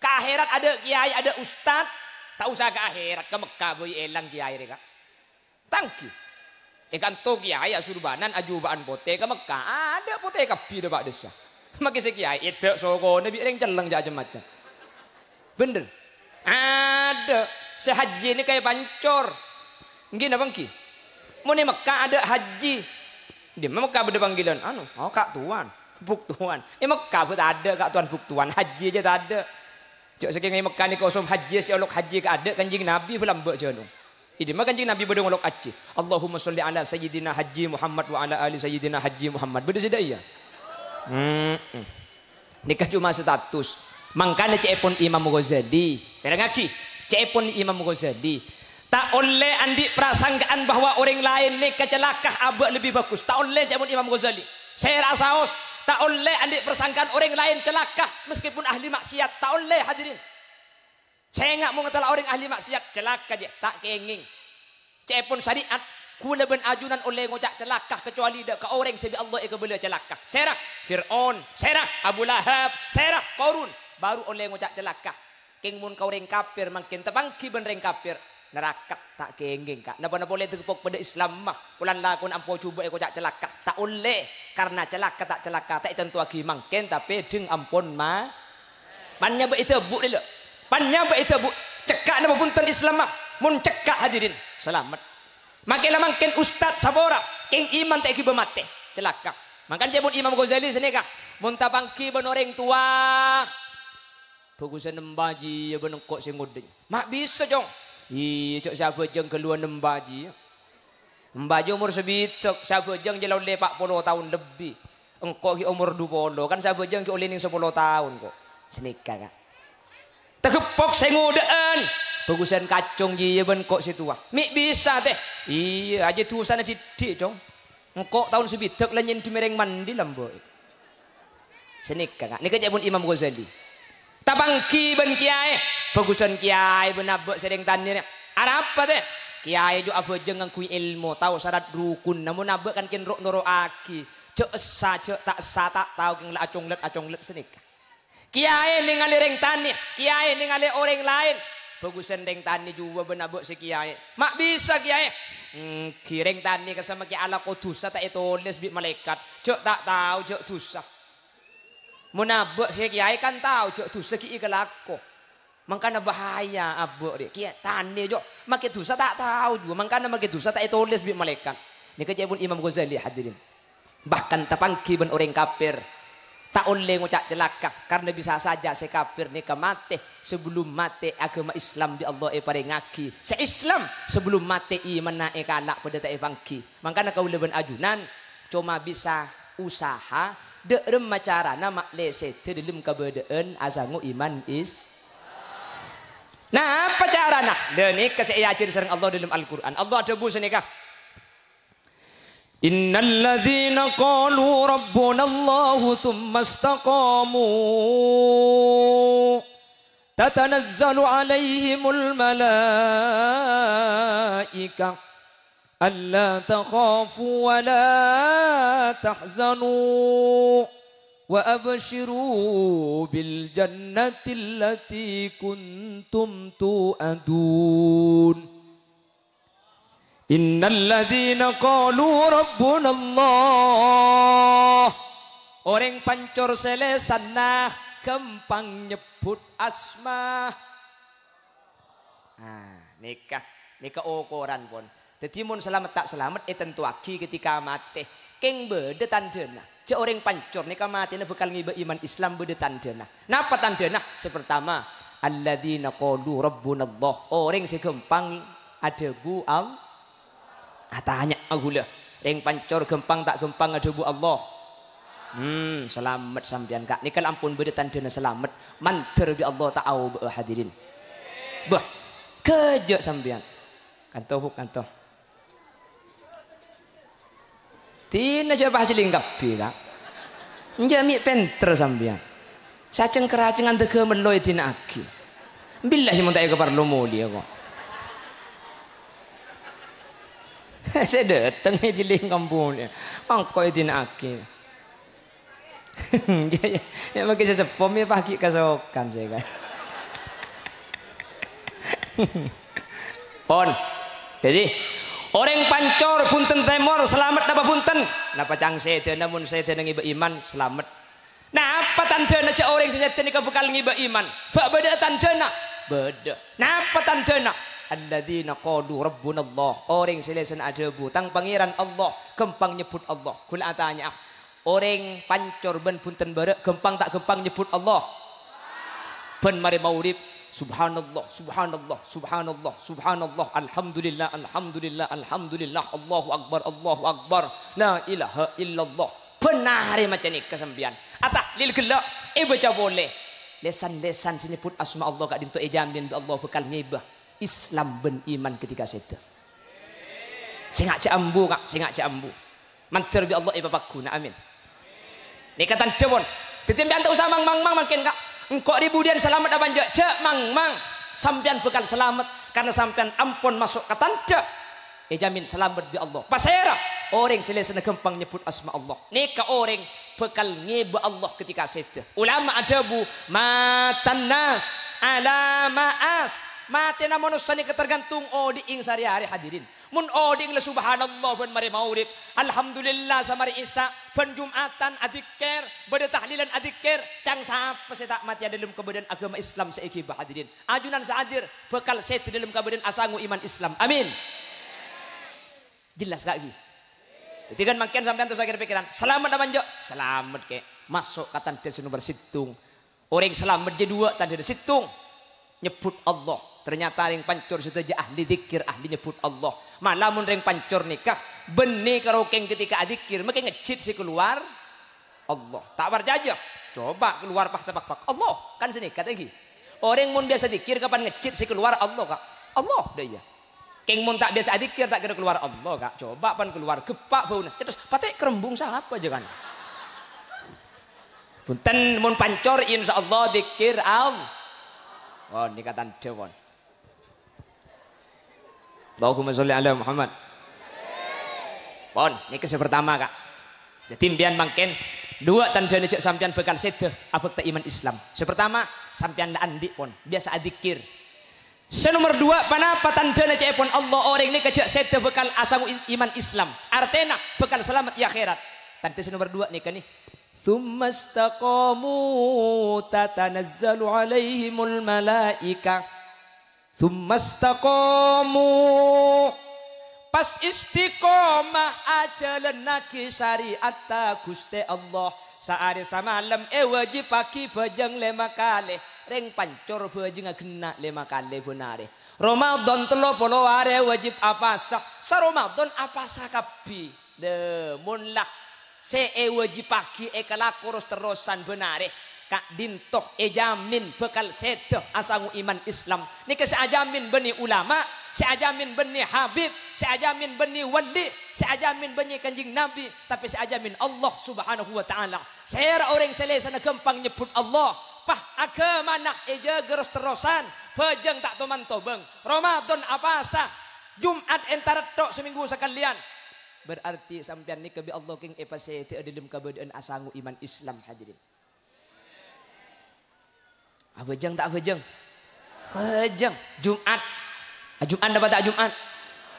Ke akhirat ada kiai, ada ustaz. Tak usah ke akhirat ke Mekah boy elang kiai Thank you. Ikan eh, to ayak surbanan ajubaan pote ke Mekah. Ada pote kapi dah pak desa. Maki si kiai itu soko nabi ring celeng jajem macam. Bener. Ada. Sehaji ini kayak pancor. Gini apa ki? Mau nih Mekah ada haji. Di Mekah ada panggilan. Anu, oh kak tuan, buk tuan. Eh Mekah pun ada kak tuan buk tuan. Haji aja tak ada. Cok sekali Mekah ni kosong haji si olok haji ke ada kanjing Nabi pun lambak jenung. Ini mah kanjeng Nabi bodong ngolok aci. Allahumma sholli ala sayyidina Haji Muhammad wa ala ali sayyidina Haji Muhammad. Beda sida iya. Hmm. Nikah cuma status. Mangkana cepon Imam Ghazali. Mereka ngaji. Cepon Imam Ghazali. Tak oleh andi prasangkaan bahwa orang lain nikah celakah abah lebih bagus. Tak oleh cepon Imam Ghazali. Saya rasaos. Tak oleh andi persangkaan orang lain celakah meskipun ahli maksiat. Tak oleh hadirin. Saya nggak mau ngetala orang ahli maksiat, celaka dia, tak kenging. Cek pun syariat, kula ben ajunan oleh ngocak celaka kecuali dak ke orang sebi Allah ikut eh, bela celaka. Serah Firaun, serah Abu Lahab, serah Korun, baru oleh ngocak celaka. King mun kau ring kafir makin tebangki ben ring kafir neraka tak kenging kak. Napa napa boleh terpok pada Islam mah. Ulan lakon ampo cuba ikut eh, cak celaka tak oleh karena celaka tak celaka tak tentu lagi makin tapi deng ampun mah. Mannya itu buk lelo. Panjang itu bu cekak nama punten Islam mak mun cekak hadirin selamat. Makin lama mungkin ustad sabora yang iman tak kiba mate celaka. Makan je pun Imam Ghazali sini kak mun tapangki benoreng tua. bagusnya nembaji ya si singudin. Mak bisa jong. Iya cok siapa jeng keluar nembaji. Ya? Nembaji umur sebitok siapa jeng jelau lepak puluh tahun lebih. Engkau umur dua puluh kan siapa jeng ki oleh sepuluh tahun kok. sini kak. Tegepok sengodaan. Bagusan kacung iya, iya ben kok si tua, Mik bisa teh. Iya aja tuh sana sidik dong. kok tahun sebidek lenyen mereng mandi lambo. Senika kak. Nika pun Imam Ghazali. Tapangki ben kiai. Bagusan kiai ben abek sering tanya. apa teh? Kiai juga abah jengang kui ilmu. Tahu syarat rukun. Namun abek kan rok noro aki. Cek esa cek tak sa tak tahu keng let acung let acong lek senika. Kiai ningali reng tani, kiai ningali orang lain. Bagus ring tani juga benabuk si kiai. Mak bisa kiai. Hmm, kiring tani sama kiai ala kodusa tak tulis bi malaikat. Cok tak tahu cok dosa. Munabuk si kiai kan tahu cok dosa kiai kelaku. Mangkana bahaya abuk dia. Kiai tani jo. Makin dosa tak tahu juga. Mangkana makin dosa tak tulis bi malaikat. Ini kerja pun Imam Ghazali hadirin. Bahkan tapangki ben orang kafir. Tak boleh ngucap celaka karena bisa saja saya kafir nikah mati sebelum mati agama Islam di Allah e parengaki. Saya Islam sebelum mati iman nae kalak pada tak bangki. Makanya kau leban ajunan cuma bisa usaha derem macara nama lese terdelem kabedeen azamu iman is. Nah, apa cara nak Dan ini kesehatan serang Allah dalam Al-Quran. Allah ada bu senikah. إن الذين قالوا ربنا الله ثم استقاموا تتنزل عليهم الملائكة ألا تخافوا ولا تحزنوا وأبشروا بالجنة التي كنتم تؤدون Innalladzina qalu rabbunallah Orang pancor selesana nah, Kempang nyebut asma ah, Nikah Nikah ukuran pun Jadi mun selamat tak selamat Eh tentu aki ketika mati Keng beda tandana Cek orang pancor nikah mati nah Bekal ngiba iman Islam beda tandana Napa tandana? Sepertama Alladzina qalu rabbunallah Orang segempang ada bu al Katanya ah, Allah, ring pancor gempang tak gempang bu Allah. Hmm, selamat sampean kak. Nikal ampun bedetan dana selamat. Manter di Allah ta'au hadirin. Bah, kejak sampean. Kantoh bu kantoh. Tina siapa hasil ingkap bila. Njami penter sampean. Saceng keracengan tege meloy tina aki. Bila sih mau tak ikut perlu mulia kok. saya datang ni jeli kampung ni. Angkoi dinaki. Ya, ya, makin saya sepom ya pagi kasokan saya kan. Pon. Jadi orang pancor punten temor selamat napa punten. Napa cang saya namun saya tenang iba iman selamat. Nah apa tandana orang saya tenang kebekal ngiba iman. Bak beda tandana. Beda. Napa tandana? alladzina qadu rabbunallah orang selesen ada Tang pangeran Allah gempang nyebut Allah kula tanya ah. orang pancor ben punten bare gempang tak gempang nyebut Allah ben mari maulid subhanallah subhanallah subhanallah subhanallah alhamdulillah alhamdulillah alhamdulillah Allahu akbar Allahu akbar la ilaha illallah benar macam ni kesempian atah lil gelak eh baca boleh lesan-lesan sini pun asma Allah kat dintu ejam din Allah bekal ngibah Islam ben iman ketika seda. Singak jambu kak, singak jambu. Mantir bi Allah ibabak guna amin. Nikatan cebon. Titimbian tak usah mang mang mang makin kak. Engkau ribudian selamat apa je, je mang mang. Sampian bukan selamat karena sampian ampun masuk ke tanda. Ya jamin selamat bi Allah. Pasera orang selesai gampang nyebut asma Allah. Nikah orang bekal ngeba Allah ketika seda. Ulama adabu matan nas ala as. Mati na manusia ni ketergantung diing sehari-hari hadirin. Mun diing le subhanallah pun mari maulid. Alhamdulillah samari isa. Pun jumatan adikir. Bada tahlilan adikir. Cang saat tak mati dalam kebadan agama Islam seikibah hadirin. Ajunan sehadir. Bekal set dalam kebadan asangu iman Islam. Amin. Jelas gitu? Jadi kan makin sampai terus akhir pikiran. Selamat apa njok? Selamat ke. Masuk kata dia sumber situng. Orang selamat jadi dua tadi situng. Nyebut Allah ternyata ring pancur situ ahli dikir ahli nyebut Allah malah mun ring pancur nikah benih karo ketika adikir makin ngecit si keluar Allah tak berjajah coba keluar pak tepak pak Allah kan sini kata lagi orang mun biasa dikir kapan ngecit si keluar Allah kak Allah dah iya Keng mun tak biasa adikir tak kira keluar Allah kak coba pan keluar gepak bau terus patek kerembung sangat aja kan Punten mun pancor insya Allah dikir Allah Oh, nikatan Dewan. Allahumma sholli ala Muhammad. Pon, ini sing pertama, Kak. Jadi mbiyen mangken dua tanda nejak sampian bekal sedeh abek tak iman Islam. Sing pertama sampean andi pon, biasa adzikir. Senomor dua, panapa tanda nejak pon Allah orang ini kejak sedeh bekal asamu iman Islam. Artena bekal selamat ya akhirat. Tanda senomor dua nika nih. ثم استقاموا تتنزل عليهم malaikah Sumastaqamu Pas istiqomah aja lenaki syariat ta Gusti Allah Saari samalam eh wajib pagi bajang lima kali Reng pancor bajang agena lima kali benare Ramadan telo polo are wajib apa sah? Sa Ramadan apa sah kapi Demun lah Se e eh, wajib pagi e eh, kalakurus terusan benare Kak din ejamin bekal setuh asangu iman Islam. Ni ke seajamin beni ulama, seajamin beni habib, seajamin beni wali, seajamin beni kanjing nabi. Tapi seajamin Allah subhanahu wa ta'ala. Saya orang selesa nak gampang nyebut Allah. Pah agama nak eja eh, gerus terusan. Pejeng tak toman tobeng. Ramadan apa sah. Jumat entar tok seminggu sekalian. Berarti sampai ni kebi Allah king epasih. Eh, Tidak dalam kebudayaan asangu iman Islam hadirin. Abejeng ah, tak abejeng? Abejeng. Jumat. Ah, Jumat dapat tak Jumat?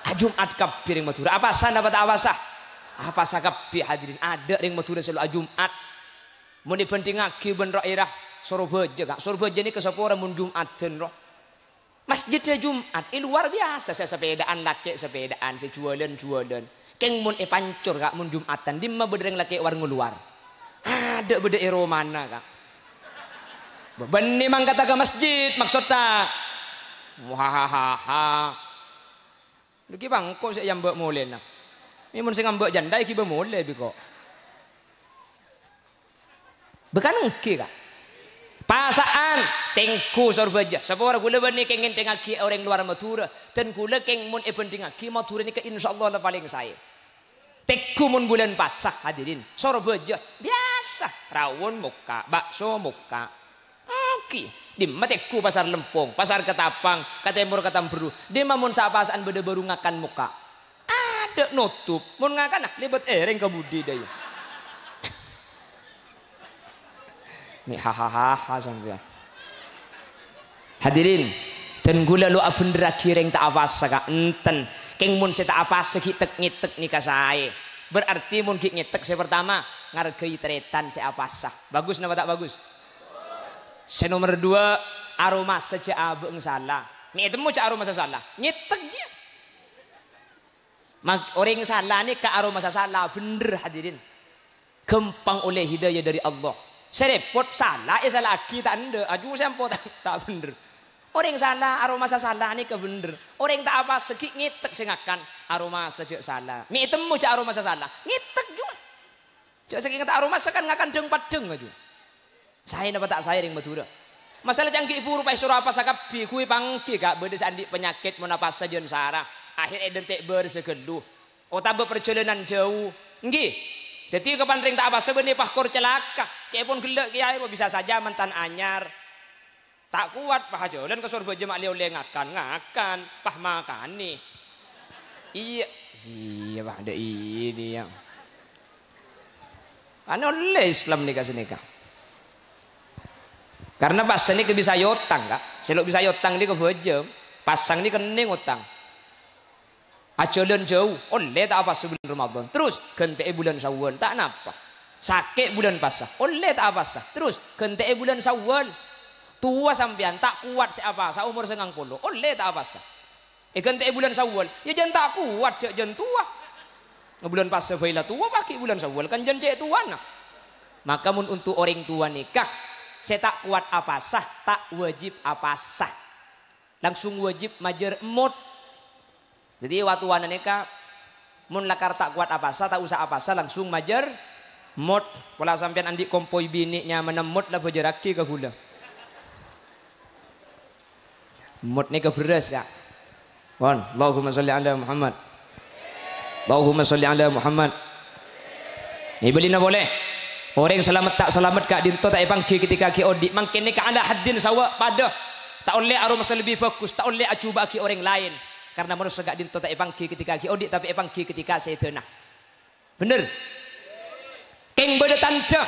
Ah, Jumat kap piring matura. Apa sah dapat apa sah? Apa sah kap hadirin? Ada ring matura selalu Jumat. Mau penting aki ben rairah. Soro beja kak. Soro beja ini kesepora mun Jumat ten roh. Masjidnya Jumat. Ini luar biasa. Saya sepedaan laki sepedaan. Saya jualan jualan. Keng mun e pancur kak mun Jumatan. Di mah laki warung luar. Ada beda eh romana kak. Benih mang kata ke masjid maksudnya. Wahahaha. Lagi bang, kok saya yang buat mulai nak? Ini mun sing mbak janda ini kira mulai biko. Bukan engki kak. Pasaan tengku sorbaja. Sebab orang gula benih kengin kira orang luar Madura dan kula keng mun ibn tengaki Madura nika insyaallah la paling saya. Tekku mun bulan pasah hadirin. Sorbaja biasa rawon muka, bakso muka, rugi di meteku pasar lempung pasar ketapang katemur katambru di mamun sapasan beda baru ngakan muka ada nutup mau ngakan nah lebat ereng kebudi day. Ya. ini hahaha sampean hadirin dan gula lu abun reng tak awas saka enten keng mun saya tak apa segi tek ngitek nikah saya berarti mun ngitek saya pertama ngargai tretan saya apa sah, bagus nama tak bagus saya nomor dua aroma sejak abang salah. Mie itu mau aroma salah. Nyetek dia. Mak orang salah ni ke aroma salah bener hadirin. Kempang oleh hidayah dari Allah. Saya repot salah ya salah kita anda. Aju saya tak, tak bener. Orang salah aroma salah ni ke bener. Orang tak apa segi nyetek sengakan aroma sejak salah. Mie itu mau aroma salah. Nyetek juga. Jadi kata aroma sekan ngakan deng padeng aja. Saya napa tak saya ring Madura. Masalah canggih puru pai surah apa sakap bi kui pangki kak bedes andi penyakit mau napas sarah. Akhir eden tek bersegeluh. Oh, Otak perjalanan jauh. Nggih. Jadi kapan ring tak apa sebenarnya pahkor celaka. Cek pun gelek kiai bisa saja mentan anyar. Tak kuat pah jalan ke surga jemaah liu ngakan ngakan pah makan nih. Iya, iya pak ada ini yang. Anu Islam nikah karena seni ini bisa yotang kak. Selok bisa yotang ini bojem. Pasang ini kening utang. dan jauh. Oleh oh, tak apa sebulan Ramadan. Terus gentee bulan Syawal. Tak napa. Sakit bulan pasah. Oleh oh, tak apa sah. Terus gentee bulan Syawal. Tua sampean tak kuat siapa sah umur sengang puluh. Oh, Oleh tak apa sah. Eh gentee bulan Syawal. Ya jangan tak kuat cek jangan tua. Bulan pasah baiklah tua pakai bulan Syawal kan jangan cek tua nah. Maka mun untuk orang tua nikah saya tak kuat apa sah, tak wajib apa sah. Langsung wajib majer emut. Jadi waktu wananeka mun lakar tak kuat apa sah, tak usah apa sah, langsung majer emut. Pola sampean andi kompoi biniknya menemut lah bejeraki ke gula. Emut ni ke ya. Wan, Allahumma salli ala Muhammad. Allahumma salli ala Muhammad. Ini beli boleh. Orang selamat tak selamat kak dinto tak ki ketika ki mungkin mangkene kak ala haddin sawa pada tak oleh arum lebih fokus tak oleh acuba ki orang lain karena manusia gak dinto tak ki ketika ki odi tapi ki ketika saya nak Bener. Keng beda tanda.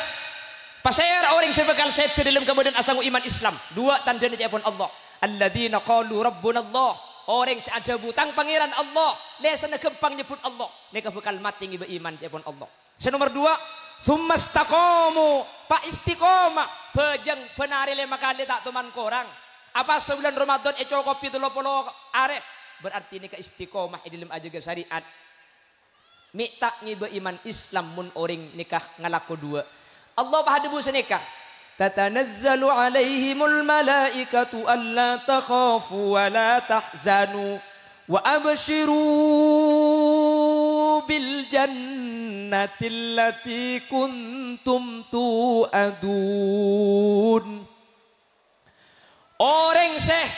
pasir orang sebekal saya dalam kemudian asangu iman Islam. Dua tanda ni pun Allah. allah Alladzina qalu rabbuna Allah. Orang seada butang pangeran Allah. nak kempang nyebut Allah. Mereka bekal mati iman pun Allah. Senomor dua, Sumastakomu pak istiqomah bejeng benari lima kali tak teman korang. Apa sebulan Ramadan eco eh, kopi tulo polo arep berarti ini ke istiqomah idilem aja ke syariat. Mita ngibe iman Islam mun oring nikah ngalaku dua. Allah bahadibu senikah. تتنزل عليهم الملائكة ألا تخافوا ولا تحزنوا وأبشروا tila التي kuntum tu'adun Orang seh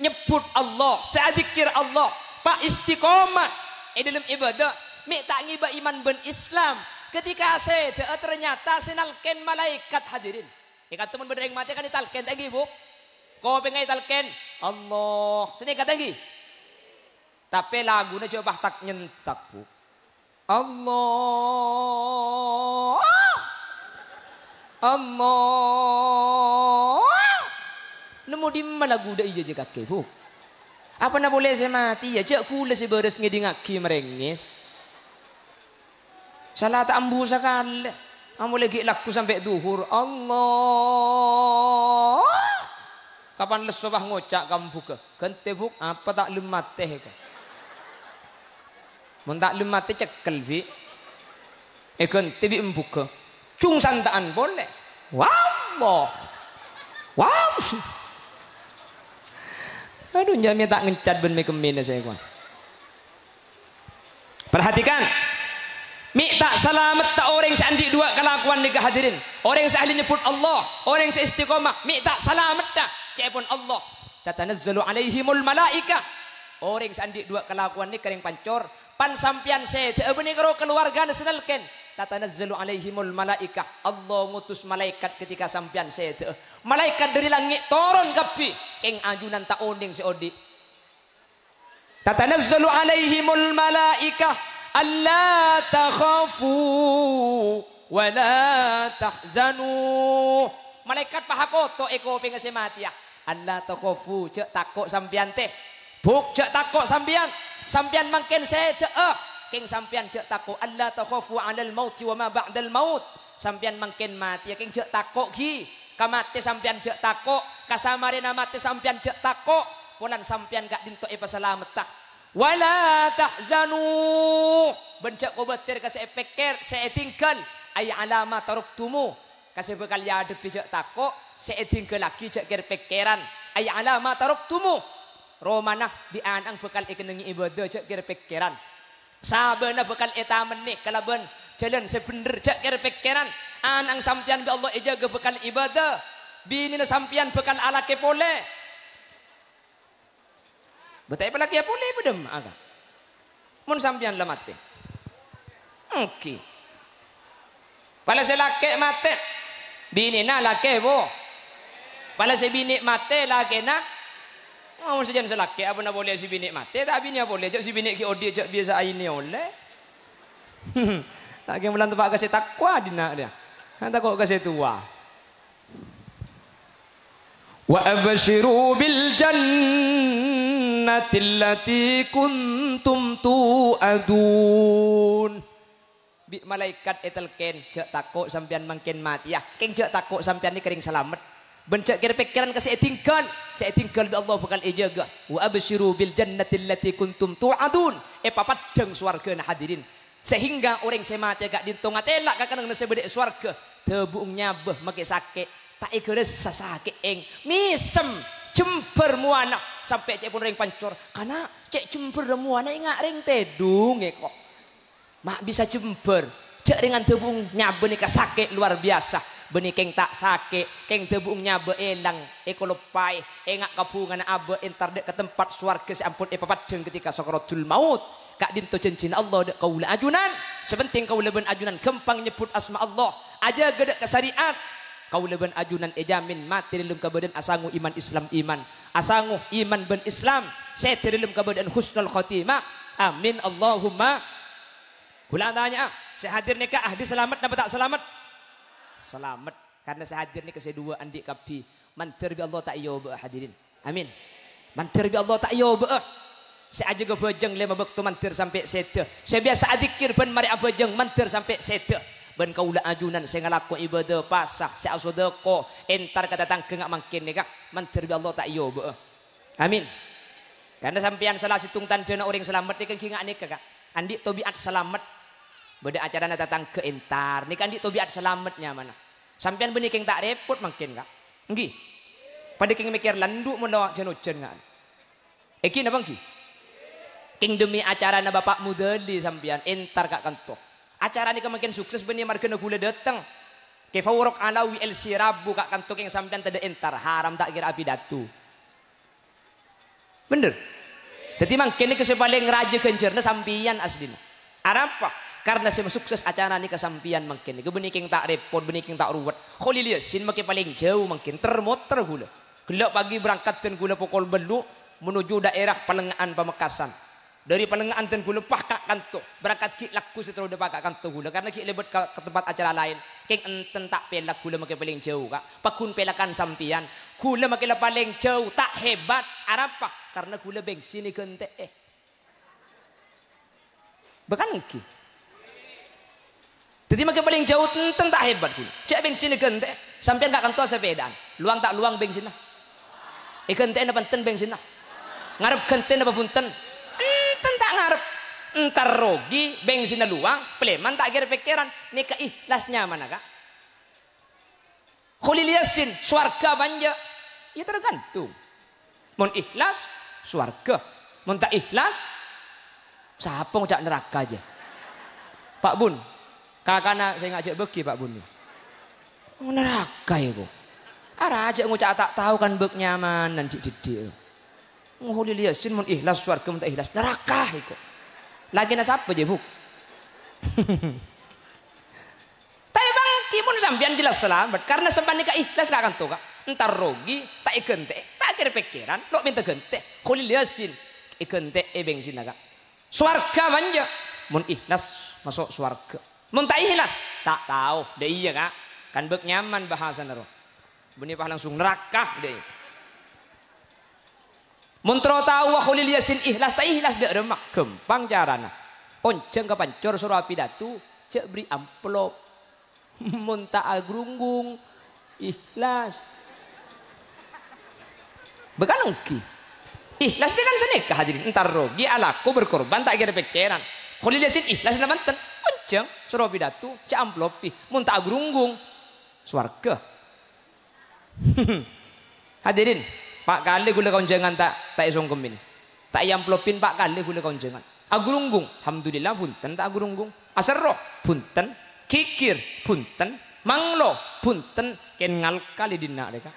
nyebut Allah, seadikir Allah, pak istiqomah eh, dalam ibadah, mik tak iman ben Islam. Ketika saya eh, ternyata ken malaikat hadirin. Ya kata teman berdereng mati kan ditalken tadi bu. Kau pengen ditalken Allah. Sini kata lagi. Tapi lagu na coba tak nyentak bu. Allah. Allah. Nemu di lagu dah iya jaga bu. Apa nak boleh saya mati ya? Cak kula si beres ngaki merengis. Salah tak ambu sekali. Ambu lagi laku sampai duhur. Allah. Kapan lesobah ngocak kamu buka? Kentebuk apa tak teh kau? Mun tak lumat cekel bi. Ekon tibi embuka. Cung santaan boleh. Wow. Wow. Aduh jamnya tak ngecat ben mekemene saya kuan. Perhatikan. Mi tak selamat tak orang seandi dua kelakuan ni kehadirin. Orang seahli nyebut Allah, orang seistiqomah. Mi tak selamat tak. Cek pun Allah. Tatanazzalu alaihimul malaika. Orang seandi dua kelakuan ni kering pancor, pan sampian abu menikro keluarga senelken tatanazzalu alaihimul malaika Allah ngutus malaikat ketika sampian sedek malaikat dari langit turun kapi eng ajunan tak si si odi tatanazzalu alaihimul malaika alla takhafu wa la tahzanu malaikat pahakoto eko pengese mati ya Allah takhafu cek takok sampian teh buk cek takok sampian sampian makin sedeek eh, king sampian jek takut Allah takhafu 'alal maut wa ma ba'dal maut Sampian makin mati ya king jek takut gi kamate sampian jek takut kasamarena mati sampian jek takut punan sampean gak dintoki pasalamet tak wala tahzanu bencak kobatir kasih efekir saya tinggal ay alama taruk tumu kasih bekal ya ada bijak tako saya tinggal lagi jak pikiran ay alama taruk tumu romanah dianang bekal ikenengi ibadah cek kira pikiran sabana bekal eta menik kalaban jalan sebener cek kira pikiran anang sampian ke Allah ijaga bekal ibadah bini sampian bekal ala kepole betai pala ya pole bedem aga mun sampian la mate oke pala selake mate bini na lake bo pala se bini mate lake na mau sejen selaki apa nak boleh si binik mati tak bini boleh jak si binik ki odi jak biasa aini oleh tak kena bulan tempat kasih takwa dina dia hantar kok kasih tua wa abshiru bil jannati allati kuntum tu'adun bi malaikat etelken jak takok sampean mangkin mati ya ah, keng jak takok sampean ni kering selamat Bencak kira pikiran ke saya tinggal. Saya tinggal di Allah gak. ijaga. Wa abshiru bil jannati allati kuntum tu'adun. Eh papat jeng suarga nah hadirin. Sehingga orang saya mati kak dintongat elak kakak nang saya bedek suarga. Tebung nyabah maki sakit. Tak ikhlas sasake eng. Misem jember muana sampai cek pun ring pancor. Karena cek jember muana ingat ring tedung ya kok. Mak bisa jember. Cek ringan tebung nyabah nih sakit luar biasa. Beni keng tak sakit keng tebungnya beelang, eko lepai, engak kapungan abe entar dek ke tempat suarga ampun e papadeng ketika sokrotul maut. Kak dinto cincin Allah dek kaula ajunan. Sepenting kaula ben ajunan kempang nyebut asma Allah. Aja gede kesariat. Kaula ben ajunan ejamin mati dilum kabeden asangu iman Islam iman. Asangu iman ben Islam. Saya dilum kabeden husnul khotimah. Amin Allahumma. Kula tanya, saya hadir nikah, ahli selamat, dapat tak selamat? selamat karena saya hadir ni ke dua andi kapi mantir bi Allah ta'ala ya ba hadirin amin mantir bi Allah ta'ala ya ba saya juga bejeng lima bektu mantir sampai seta saya biasa adikir ben mari abajeng mantir sampai seta ben kaulah ajunan saya ngelaku ibadah pasah saya asodeko entar kata tangke ngak makin negak mantir bi Allah ta'ala ya ba amin karena sampean salah situng tanjana orang selamat dia kan kira ni kakak andi tobiat selamat Benda acara nak datang ke entar. Ni kan di tobiat selamatnya mana. Sampian benda keng tak repot makin kak. Enggi? Pada keng mikir landuk jenuh cenocen kak. Eki nabang ki. Keng demi acara na bapak muda di sampian entar kak kantor. Acara ni kan makin sukses benda markena gula datang. Kefawurok alawi el sirabu kak kantor keng sampian tada entar. Haram tak kira api datu. Bener. Jadi mang kene kesepaling raja kencerna sampian aslinya. Arapa? Karena saya sukses acara ini kesampian mungkin. Gue beniking tak repot, beniking tak ruwet. Kholilia sin makin paling jauh mungkin termotor gula. Gelap pagi berangkat dan gula pukul belu menuju daerah penengahan Pamekasan. Dari penengahan dan gula pakak kantuk. Berangkat ki laku setelah udah pakak kantuk gula. Karena ki lebat ke, ke, tempat acara lain. Keng enten tak pelak gula makin paling jauh kak. Pakun pelakan sampian. Gula makin paling jauh tak hebat. Arapa karena gula bensin ini kentek eh. Bukan ki. Jadi makin paling jauh tentang tak hebat pun, Cek bensin sini sampai nggak gak kantor sepedaan. Luang tak luang bensin lah. Ikan eh, ten apa ten bing sini. Ngarep genten pun ten. Enten tak ngarep. Entar rogi bensin luang, pleman tak kira pikiran. ini keikhlasnya mana kak? Kuli liasin, suarga banja. Ya tergantung. Mun ikhlas, suarga. Mun tak ikhlas, siapa cak neraka aja. Pak Bun, Kakana saya ngajak begi Pak Bunu. Neraka ya kok? Ara aja ngucap tak tahu kan bek nyaman dan dididik. Nguhuli liasin mun ikhlas suarga mun tak ikhlas neraka iku. Lagi apa je buk. Tapi bang kimun sambian jelas selamat karena sempat nikah ikhlas gak akan tuh kak. Entar rogi tak ikente, tak kira pikiran lo minta gente khulil liasin, igente e eh, bensin naga. Suarga manja mun ikhlas masuk suarga. Muntah tak ikhlas, tak tahu deh iya kak. Kan bek nyaman bahasa nero. Bunyi pah langsung neraka deh. Muntro tahu wa khulil yasin ikhlas tak ikhlas dia remak gempang jarana. Ponceng kepancor surah pidatu cek beri amplop. Muntah tak agrunggung ikhlas. Bekan engki. Ikhlas dia kan senik hadirin entar rogi alaku berkorban tak kira pikiran. Khulil yasin ikhlas naman ten ceng suro bidatu ca amplopi mun tak agrunggung swarga hadirin pak kali gula konjengan tak tak isong kemin tak amplopin pak kali gula konjengan agurunggung, alhamdulillah punten tak agurunggung, aserro punten kikir punten manglo punten kenal ngal kali dina mereka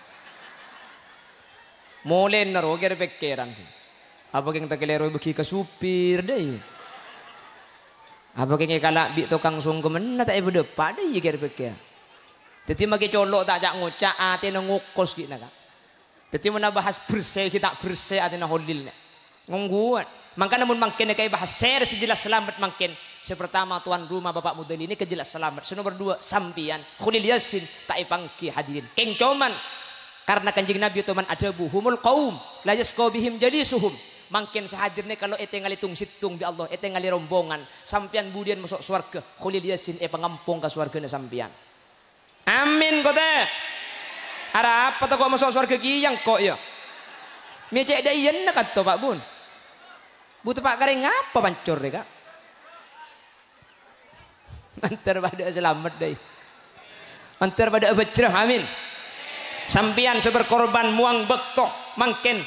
mulai naroger pekeran apa yang tak keliru bagi ke supir deh apa kini kalak bik tukang sungkem mana tak ibu depan dia kira pikir. Jadi maki colok tak cak ngucak ati ngukus gitu nak. Jadi mana bahas bersih kita bersih ati holil nak. Ngungguan. Maka namun makin kayak bahas ser jelas selamat makin. Sepertama tuan rumah bapak muda ini kejelas selamat. Se nomor dua sampian. Khulil yasin tak ipangki hadirin. Kengcoman. Karena kanjeng Nabi man ada buhumul kaum. Lajas kau bihim jadi suhum. Mangkin sehadirnya kalau etengali tung situng di Allah, etengali rombongan. Sampian budian masuk swarga. Khulil yasin e pengampung ke ni sampian. Amin kote. Ada apa tak kau masuk surga kiyang kok ya? Mecek ada iya nak kata Pak Bun. Butuh Pak kering apa pancur deh kak? Antar pada selamat deh. Antar pada bercerah amin. Sampian seberkorban muang betok mangkin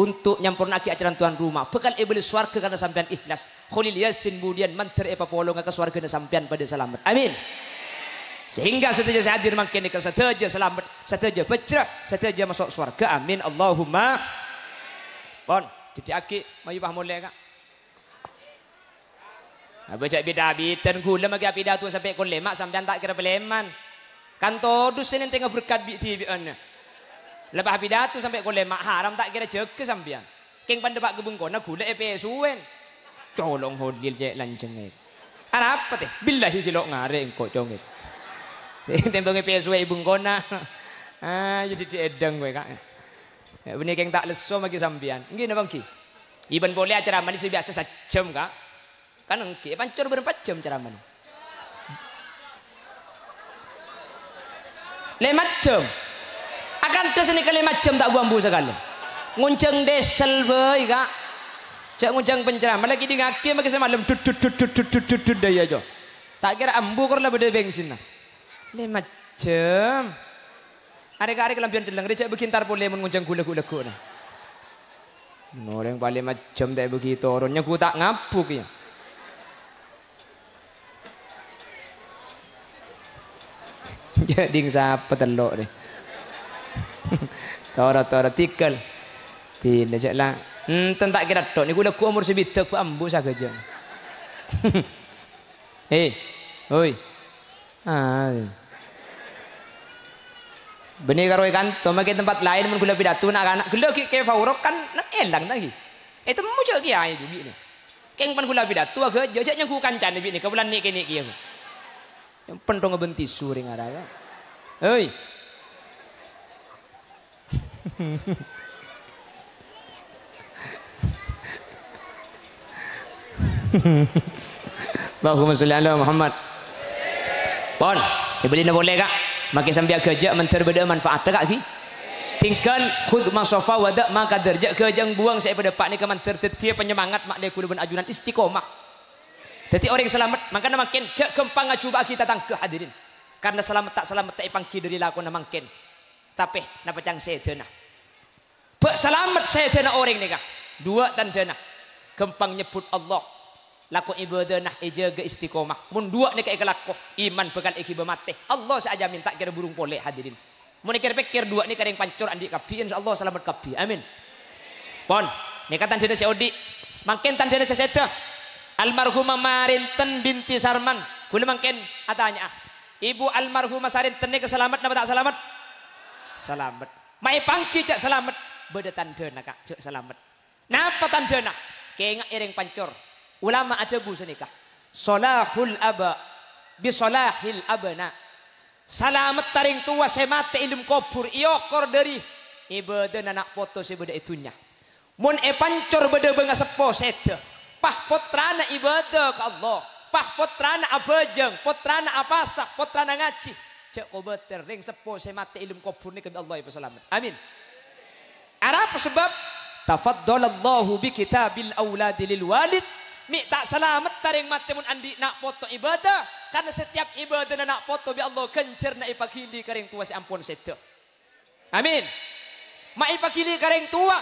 untuk nyampurna ke ajaran Tuhan rumah. Bekal iblis swarga karena sampean ikhlas. Khulil yasin budian menteri apa polong ke swarga sampean pada selamat. Amin. Sehingga setuju saya hadir makin dekat setuju selamat, setuju pecah, setuju masuk swarga. Amin. Allahumma. Bon, jadi aki, mayu paham mulai kak. Baca bida biten gula magi pidato sampai kon lemak sampean tak kira peleman. Kan todus ini tengah berkat bi tibi annya. Lepas pidato sampai golek mak haram tak kira jeke sampean. King pandebak Nak golek EPS suwen. Colong hodil jek lanjengit. ni. apa teh? Billahi lo ngare engko congit. Eh, Tembong EPS suwe ibengkona. Ah jadi ya diedeng gue kak. Ya, keng tak leso magi sampean. Nggih napa ki? Iban boleh acara manis biasa sajam kak. Kan engki cor berempat jam ceramah. Lemat jam akan kesini kalimat jam tak buambu sekali ngunceng desel boy kak cak ngunjeng penceramah Malah di ngaki makin semalam dud dud dud dud dud dud dud daya jo tak kira ambu kor lah beda bensin lah lima jam hari hari kelambian jeleng recek bikin tar boleh mengunjeng gula gula gula Orang paling macam tak begitu orangnya ku tak ngapuk ya. Jadi siapa telok deh. Tora tora tikal. Tidak jelas. lah. Hmm, tentak kira dok. Niku lagu umur sebidak pak ambu saja. Hei, eh, oi. Ah. Eh. Benih karo ikan, toma ke tempat lain pun kula pidato nak anak gelo ke ke faurok kan nak elang lagi. Eh, ah, itu mu jek ki ai dubi ni. Keng pan kula pidato agak jejak nyengku kancan ni ni kebelan ni kene ki aku. Pentong benti suring ada. Ya. Hei, Allahumma salli ala Muhammad. Pon, dibeli nak boleh kak? Makin sampai kerja menter beda manfaat kak ki? Tingkan khud masofa wadak maka derja kerjang buang saya pada pak ni kaman tertetia penyemangat mak dia kulubun ajunan istiqomah. Jadi orang selamat maka nama makin cek kempang coba kita tangke hadirin. Karena selamat tak selamat tak ipangki dari laku nama makin. Tapi napa cang sedena. Bak selamat saya dana orang kak, Dua tandana. Gampang nyebut Allah. Laku ibadah nah ijaga istiqomah. Mun dua nikah ikalako. Iman bekal iki bermati. Allah saja minta kira burung pole hadirin. Mun kira pikir dua ni kareng pancur andi kapi, Insya Allah selamat kapi, Amin. Pon. Nikah tandana si Odi. Makin tandana si Seda. Almarhumah Marinten binti Sarman. Gula makin atanya. Ibu almarhumah Sarinten ni keselamat. Nama tak selamat? Selamat. Mai pangki cak selamat beda tandana kak cuk selamat napa tandana kengak iring pancor ulama aja bu senika. solahul aba bisolahil abana Selamat taring tua semate ilmu kopur iokor dari ibada anak foto sebeda itunya mun e pancor beda benga sepo sete pah potrana ibadah ke Allah pah potrana abajeng potrana apasak potrana ngaji cek kobeter ring sepo semate ilum kopur ni ke Allah ya selamat amin ada apa sebab? Tafaddalallahu bi kitabil auladi lil walid. Mi tak selamat taring mati mun andi nak foto ibadah. Karena setiap ibadah nak foto bi Allah kencer na ipakili karing tua si ampun seta. Amin. Ma ipakili karing tua.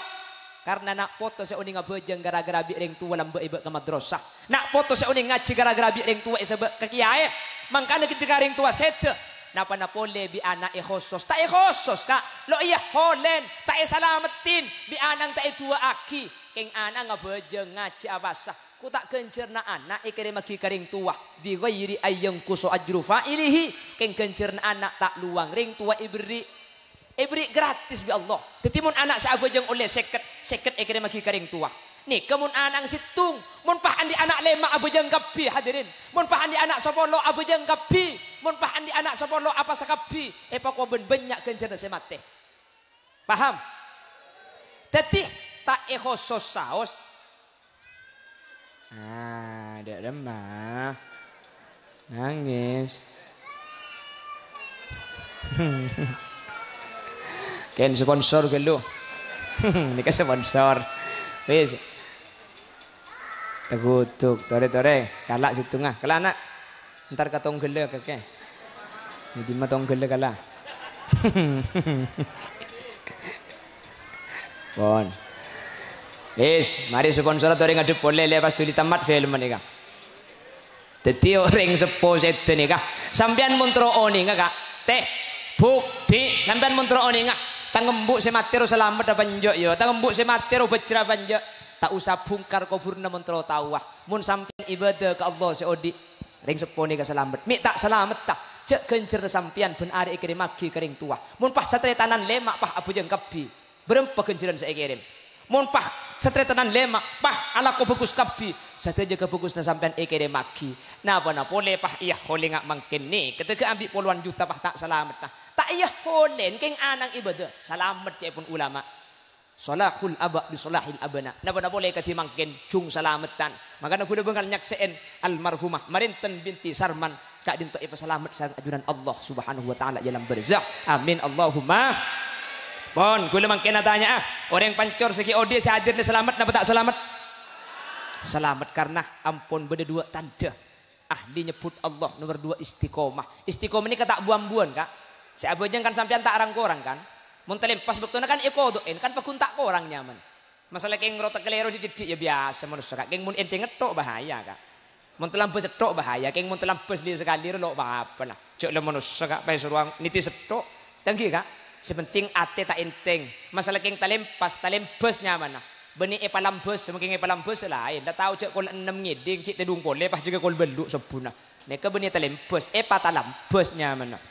Karena nak foto saya uning ngabejeng gara-gara bi ring tua lamba ibu ke madrasah. Nak foto saya uning ngaji gara-gara bi ring tua sebab ke kiai. Mangkana kita karing tua seta. Napa napanapole bi ana ihosos. E ta ihosos e ka. Lo iya holen. Ta isalamatin e bi anang ta itua aki. King ana nga bejeng ngaci abasa. Ku tak kencerna anak ikere magi kering tua. Di ghairi ayyang kuso ajru fa'ilihi. King kencerna anak tak luang. Ring tua ibri. Ibri gratis bi Allah. Tetimun anak sa abejeng oleh seket. Seket ikere magi kering tua. Nih kemun anang situng. Mun pahandi anak lema abejeng kapi hadirin. Mun pahandi di anak sopolo abejeng kapi mun pah di anak lo apa sakabdi epa eh, ko ben banyak kenjana semate. Paham? Dadi tak ekhosos saos. Ah, dak remah. Nangis. Ken sponsor ini Nika sponsor. Wis. Tegutuk, tore-tore, kalak situ ngah, kelak anak, Ntar katong gelo keke. Okay. ඉතින්ම තොංගල්ල kala. bon, ඒස් mari sponsor orang ngadu polle lepas tuli tamat film nika. Teti orang sepos itu nika. Sampian muntro oni ngaka. Teh bukti sampian muntro oni ngak. Tangembuk sematero selamat dapat njok yo. bu sematero bejra banjok. Tak usah bungkar kubur namun tawah. Mun samping ibadah ke Allah seodi. Ring seponi ke selamat. Mik tak selamat tak. Jek genjer sampian ben arek kirim magi kering tua. Mun pah setretanan lemak pah abu yang kebi. Berempa genjeran saya kirim. Mun pah setretanan lemak pah ala ko bagus kebi. Saya jaga bagus na sampian ekere magi. Napa na boleh pah iya hole ngak mangkin nih. Ketika ambil puluhan juta pah tak selamat nah. Tak iya holen keng anang ibadah. Selamat ya pun ulama. Solahul abak di solahil abana. Napa napa boleh kati mangkin cung selamatan. Maka na kuda bengal nyakseen almarhumah Marinten binti Sarman tak dintok ibu selamat sang ajuran Allah subhanahu wa ta'ala dalam berzah amin Allahumma Bon, gue memang kena tanya ah. Orang yang pancor segi odi oh, hadir ni selamat napa tak selamat? Selamat karena ampun beda dua tanda. Ah, dia nyebut Allah nomor dua istiqomah. Istiqomah ini kata buang buan kak. Saya abujan kan sampai tak orang korang kan. Muntalim pas bektuna kan ikodoin eh, eh, kan tak korang nyaman. Masalah keng rotak kelero jadi ya biasa manusia kak. Keng mun ente ngetok bahaya kak. Mun telan bus setok bahaya, keng mun telan bus di sekali lo apa lah. Cuk lo manusia kak pengen suruang niti setok, tangki kak. Sepenting ate tak enteng. Masalah keng pas talempas, talempus nyaman lah. Beni epalambus, semakin epalambus lain. Dah tahu cok kol enam ngeding, kita dung kol, lepas juga kol beluk sebuna. Neka beni talempus, epa talambus nyaman lah.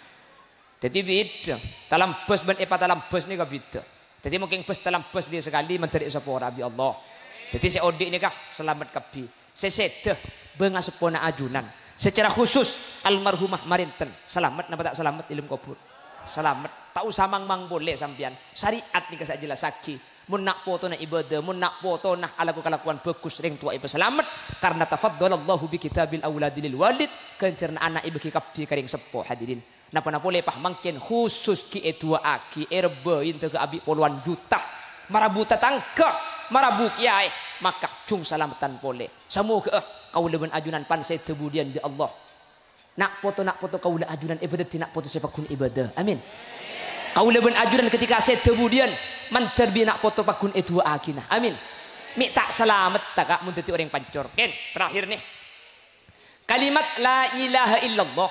Jadi beda. Talambus ben epa talambus ni kak beda. Jadi mungkin bus talambus dia sekali menteri sepora bi Allah. Jadi saya odik ni kak selamat kapi. Saya sedih bengah sepona ajunan secara khusus almarhumah marinten selamat napa tak selamat ilmu kubur selamat tahu samang mang boleh sampian syariat nih saya jelas sakit mun nak foto nak ibadah mun nak foto nak alaku kelakuan bagus ring tua ibu selamat karena Allah bi kitabil auladil walid kencerna anak ibu kikap di kering sepo hadirin napa napa boleh pah mungkin khusus ki etua aki erbe inte ke abi puluhan juta marabuta tangka marabuk kiai, maka cung selamatan boleh semoga eh, kaula ban ajunan pan saya tebudian di ya Allah nak foto nak foto kaula ajunan ibadat nak foto saya pakun ibadah amin kaula ban ajunan ketika saya tebudian man nak foto pakun itu akina amin mi tak selamat tak mun teti orang pancor ken terakhir nih kalimat la ilaha illallah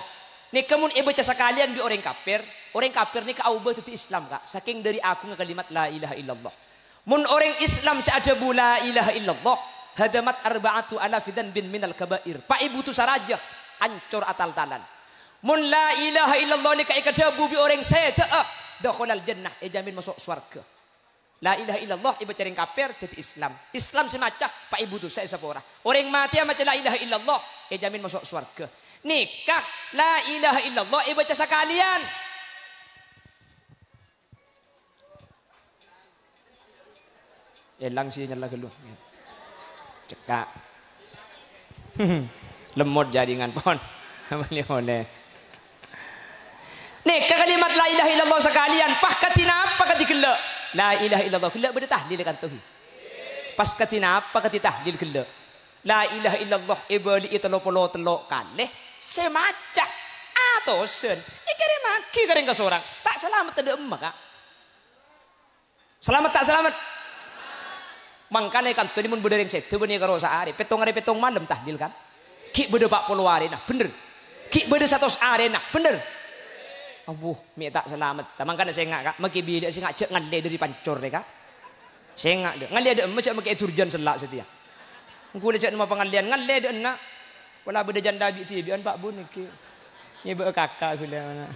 ni kamun ibaca kalian di orang kafir orang kafir nih kau kaubah teti Islam kak saking dari aku kalimat la ilaha illallah mun orang Islam seada bu la ilaha illallah hadamat arba'atu alafidan bin minal kabair. Pak ibu tu saraja ancur atal talan. Mun la ilaha illallah ni kai kadabu bi orang sedaa ah, dakhalal jannah e jamin masuk surga. La ilaha illallah ibu cering kafir jadi Islam. Islam semacam pak ibu tu saya sepora. Orang mati macam la ilaha illallah e jamin masuk surga. Nikah la ilaha illallah ibu baca sekalian. Elang eh, sih nyala keluar ya cekak lemot jaringan pon malihone Nih kalimat la ilaha illallah sekalian pas katina apa katikela la ilaha illallah kela benda tahlil kan tuhi pas katina apa kati tahlil kela la ilaha illallah ibali eh, itelo polo telo kaleh semaca atosen ah, eh, ikere maki kering ke seorang tak selamat ada emak kak selamat tak selamat Mangkane kan tadi mun budering setu beni karo saare. Petong hari petong malam tahlil kan. Ki beda 40 hari nah bener. Ki beda satu hari nah bener. Abuh, minta selamat. Mangkane sengak kak, meki bilik sengak cek ngale dari pancor deh kak. Sengak deh. Ngale deh macam maki turjan selak setia. Engko deh cek nama pengalian ngale deh nak. Wala beda janda bi tibian Pak Bun iki. Nyebek kakak gula mana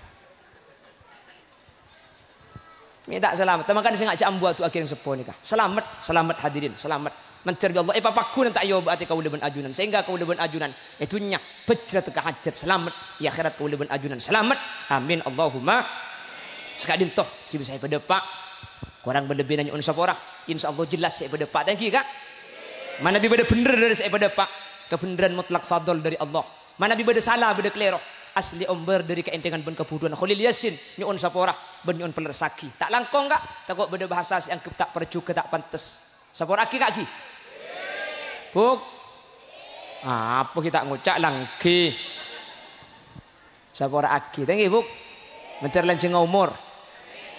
minta selamat maka disengaja ambuat tu akhirnya sepo nikah selamat selamat hadirin selamat mencerdi Allah eh papaku nanti ayo berarti kau leban ajunan sehingga kau leban ajunan itu nyak pecah teka hajat selamat ya akhirat kau leban ajunan selamat amin Allahumma sekadin toh si bisa pada pak kurang berlebihan nanya unsur orang insya Allah jelas saya pada pak thank kak mana bi pada bener dari saya pada pak kebenaran mutlak fadl dari Allah mana bi salah pada klerok asli omber dari keentengan ben kebuduan Khalil Yasin nyuun saporah, ben pelersaki tak langkong gak takut beda bahasa yang tak ke tak pantas sapora ki kaki buk ah, apa kita ngucak langki sapora aki thank buk mentir lanceng umur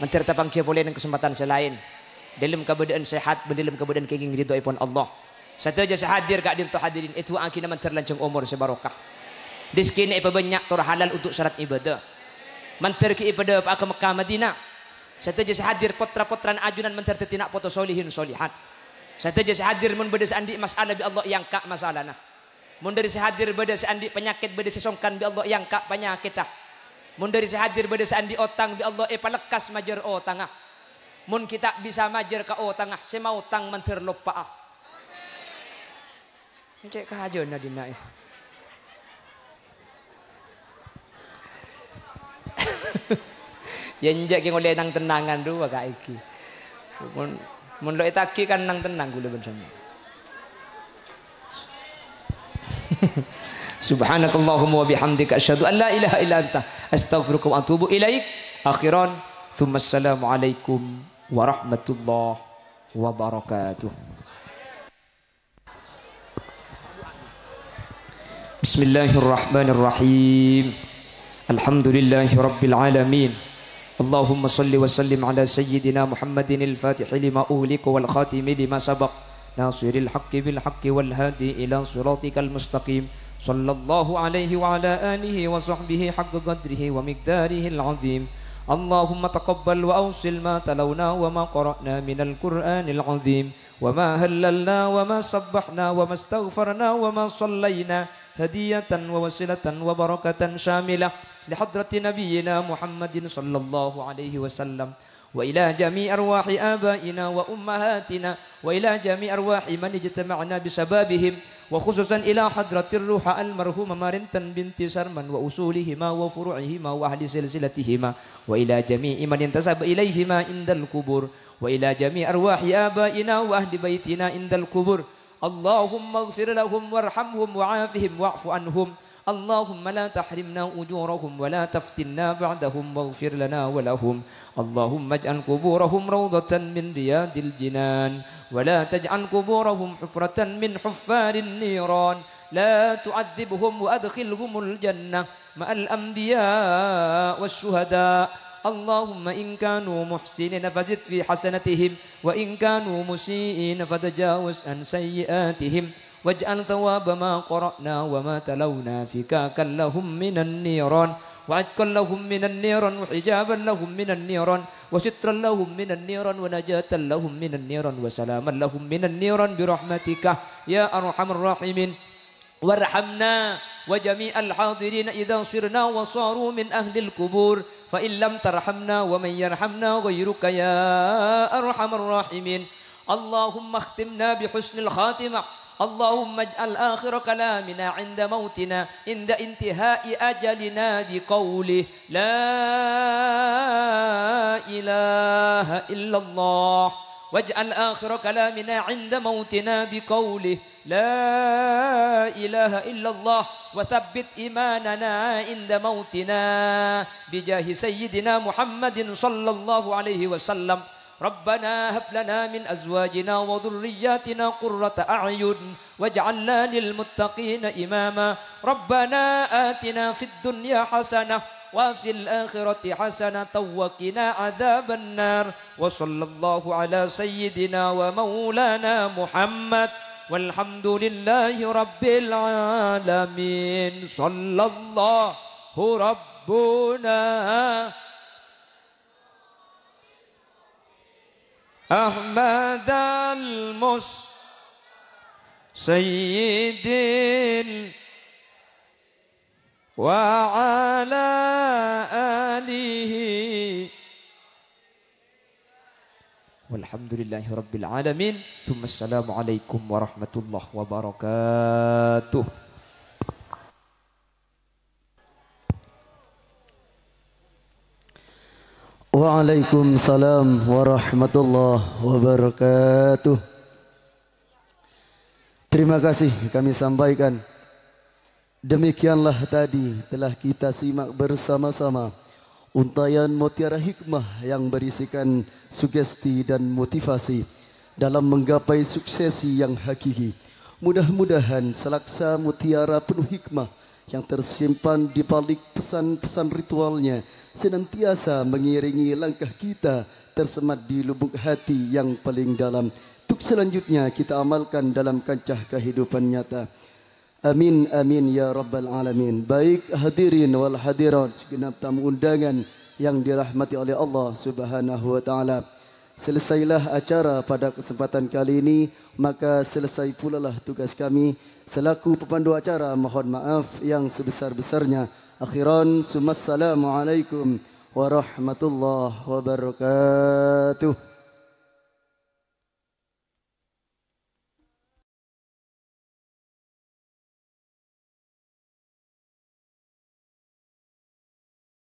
mentir tapang cia boleh dan kesempatan selain dalam kebudayaan sehat dalam kebudayaan kenging ridho Allah satu aja sehadir kak dintu hadirin itu aki nama terlanceng umur sebarokah Rizki ni banyak tur halal untuk syarat ibadah. Menteri ke ibadah pak ke Mekah Madinah. Saya hadir potra-potran ajunan menteri tertinak foto solihin solihat. Saya hadir mun beda seandi masalah bi Allah yang kak masalah nah. Mun dari sehadir beda seandi penyakit beda sesongkan bi Allah yang kak penyakit tah. Mun dari sehadir beda seandi otang bi Allah Epa eh, lekas majer otang ah. Mun kita bisa majer ke otang ah mau tang menteri lupa ah. Ini cek kahajun nadina ya. Eh. Ya njek ki nang tenangan dua kak iki. Mun mun lek taki kan nang tenang kula bersama. Subhanakallahumma wa bihamdika asyhadu an la ilaha illa anta astaghfiruka wa atubu ilaik. Akhiran thumma assalamu alaikum warahmatullahi wabarakatuh. Bismillahirrahmanirrahim. Alhamdulillahi rabbil alamin. اللهم صل وسلم على سيدنا محمد الفاتح لما أغلق والخاتم لما سبق ناصر الحق بالحق والهادي إلى صراطك المستقيم صلى الله عليه وعلى آله وصحبه حق قدره ومقداره العظيم اللهم تقبل وأوصل ما تلونا وما قرأنا من القرآن العظيم وما هللنا وما سبحنا وما استغفرنا وما صلينا هدية ووسيلة وبركة شاملة لحضرة نبينا محمد صلى الله عليه وسلم وإلى جميع أرواح آبائنا وأمهاتنا وإلى جميع أرواح من اجتمعنا بسبابهم وخصوصا إلى حضرة الروح المرحومة مارنتا بنت سرمن وأصولهما وفروعهما وأهل سلسلتهما وإلى جميع من انتسب إليهما عند الكبر وإلى جميع أرواح آبائنا وأهل بيتنا عند الكبر اللهم اغفر لهم وارحمهم وعافهم واعف عنهم اللهم لا تحرمنا أجورهم ولا تفتنا بعدهم واغفر لنا ولهم اللهم اجعل قبورهم روضة من رياض الجنان ولا تجعل قبورهم حفرة من حفار النيران لا تعذبهم وأدخلهم الجنة مع الأنبياء والشهداء اللهم إن كانوا محسنين فزد في حسنتهم وإن كانوا مسيئين فتجاوز عن سيئاتهم واجعل ثواب ما قرأنا وما تلونا فكاكا لهم من النيران وعتقا لهم من النيران وحجابا لهم من النيران وسترا لهم من النيران ونجاة لهم من النيران وسلاما لهم من النيران برحمتك يا أرحم الراحمين وارحمنا وجميع الحاضرين إذا صرنا وصاروا من أهل القبور فإن لم ترحمنا ومن يرحمنا غيرك يا أرحم الراحمين اللهم اختمنا بحسن الخاتمة اللهم اجعل آخر كلامنا عند موتنا عند انتهاء أجلنا بقوله لا إله إلا الله واجعل آخر كلامنا عند موتنا بقوله لا إله إلا الله وثبت إيماننا عند موتنا بجاه سيدنا محمد صلى الله عليه وسلم ربنا هب لنا من أزواجنا وذرياتنا قرة أعين واجعلنا للمتقين إماما ربنا آتنا في الدنيا حسنة وفي الآخرة حسنة وقنا عذاب النار وصلى الله على سيدنا ومولانا محمد والحمد لله رب العالمين صلى الله ربنا أحمد المس سيد وعلى آله Walhamdulillahi Rabbil Alamin. Assalamualaikum warahmatullahi wabarakatuh. Waalaikumsalam warahmatullahi wabarakatuh. Terima kasih kami sampaikan. Demikianlah tadi telah kita simak bersama-sama Untayan mutiara hikmah yang berisikan sugesti dan motivasi dalam menggapai suksesi yang hakiki. Mudah-mudahan selaksa mutiara penuh hikmah yang tersimpan di balik pesan-pesan ritualnya senantiasa mengiringi langkah kita tersemat di lubuk hati yang paling dalam. Untuk selanjutnya kita amalkan dalam kancah kehidupan nyata. Amin, amin ya Rabbal Alamin. Baik hadirin wal hadirat segenap tamu undangan yang dirahmati oleh Allah Subhanahu wa taala. Selesailah acara pada kesempatan kali ini, maka selesai pula lah tugas kami selaku pemandu acara. Mohon maaf yang sebesar-besarnya. Akhiran, alaikum warahmatullahi wabarakatuh.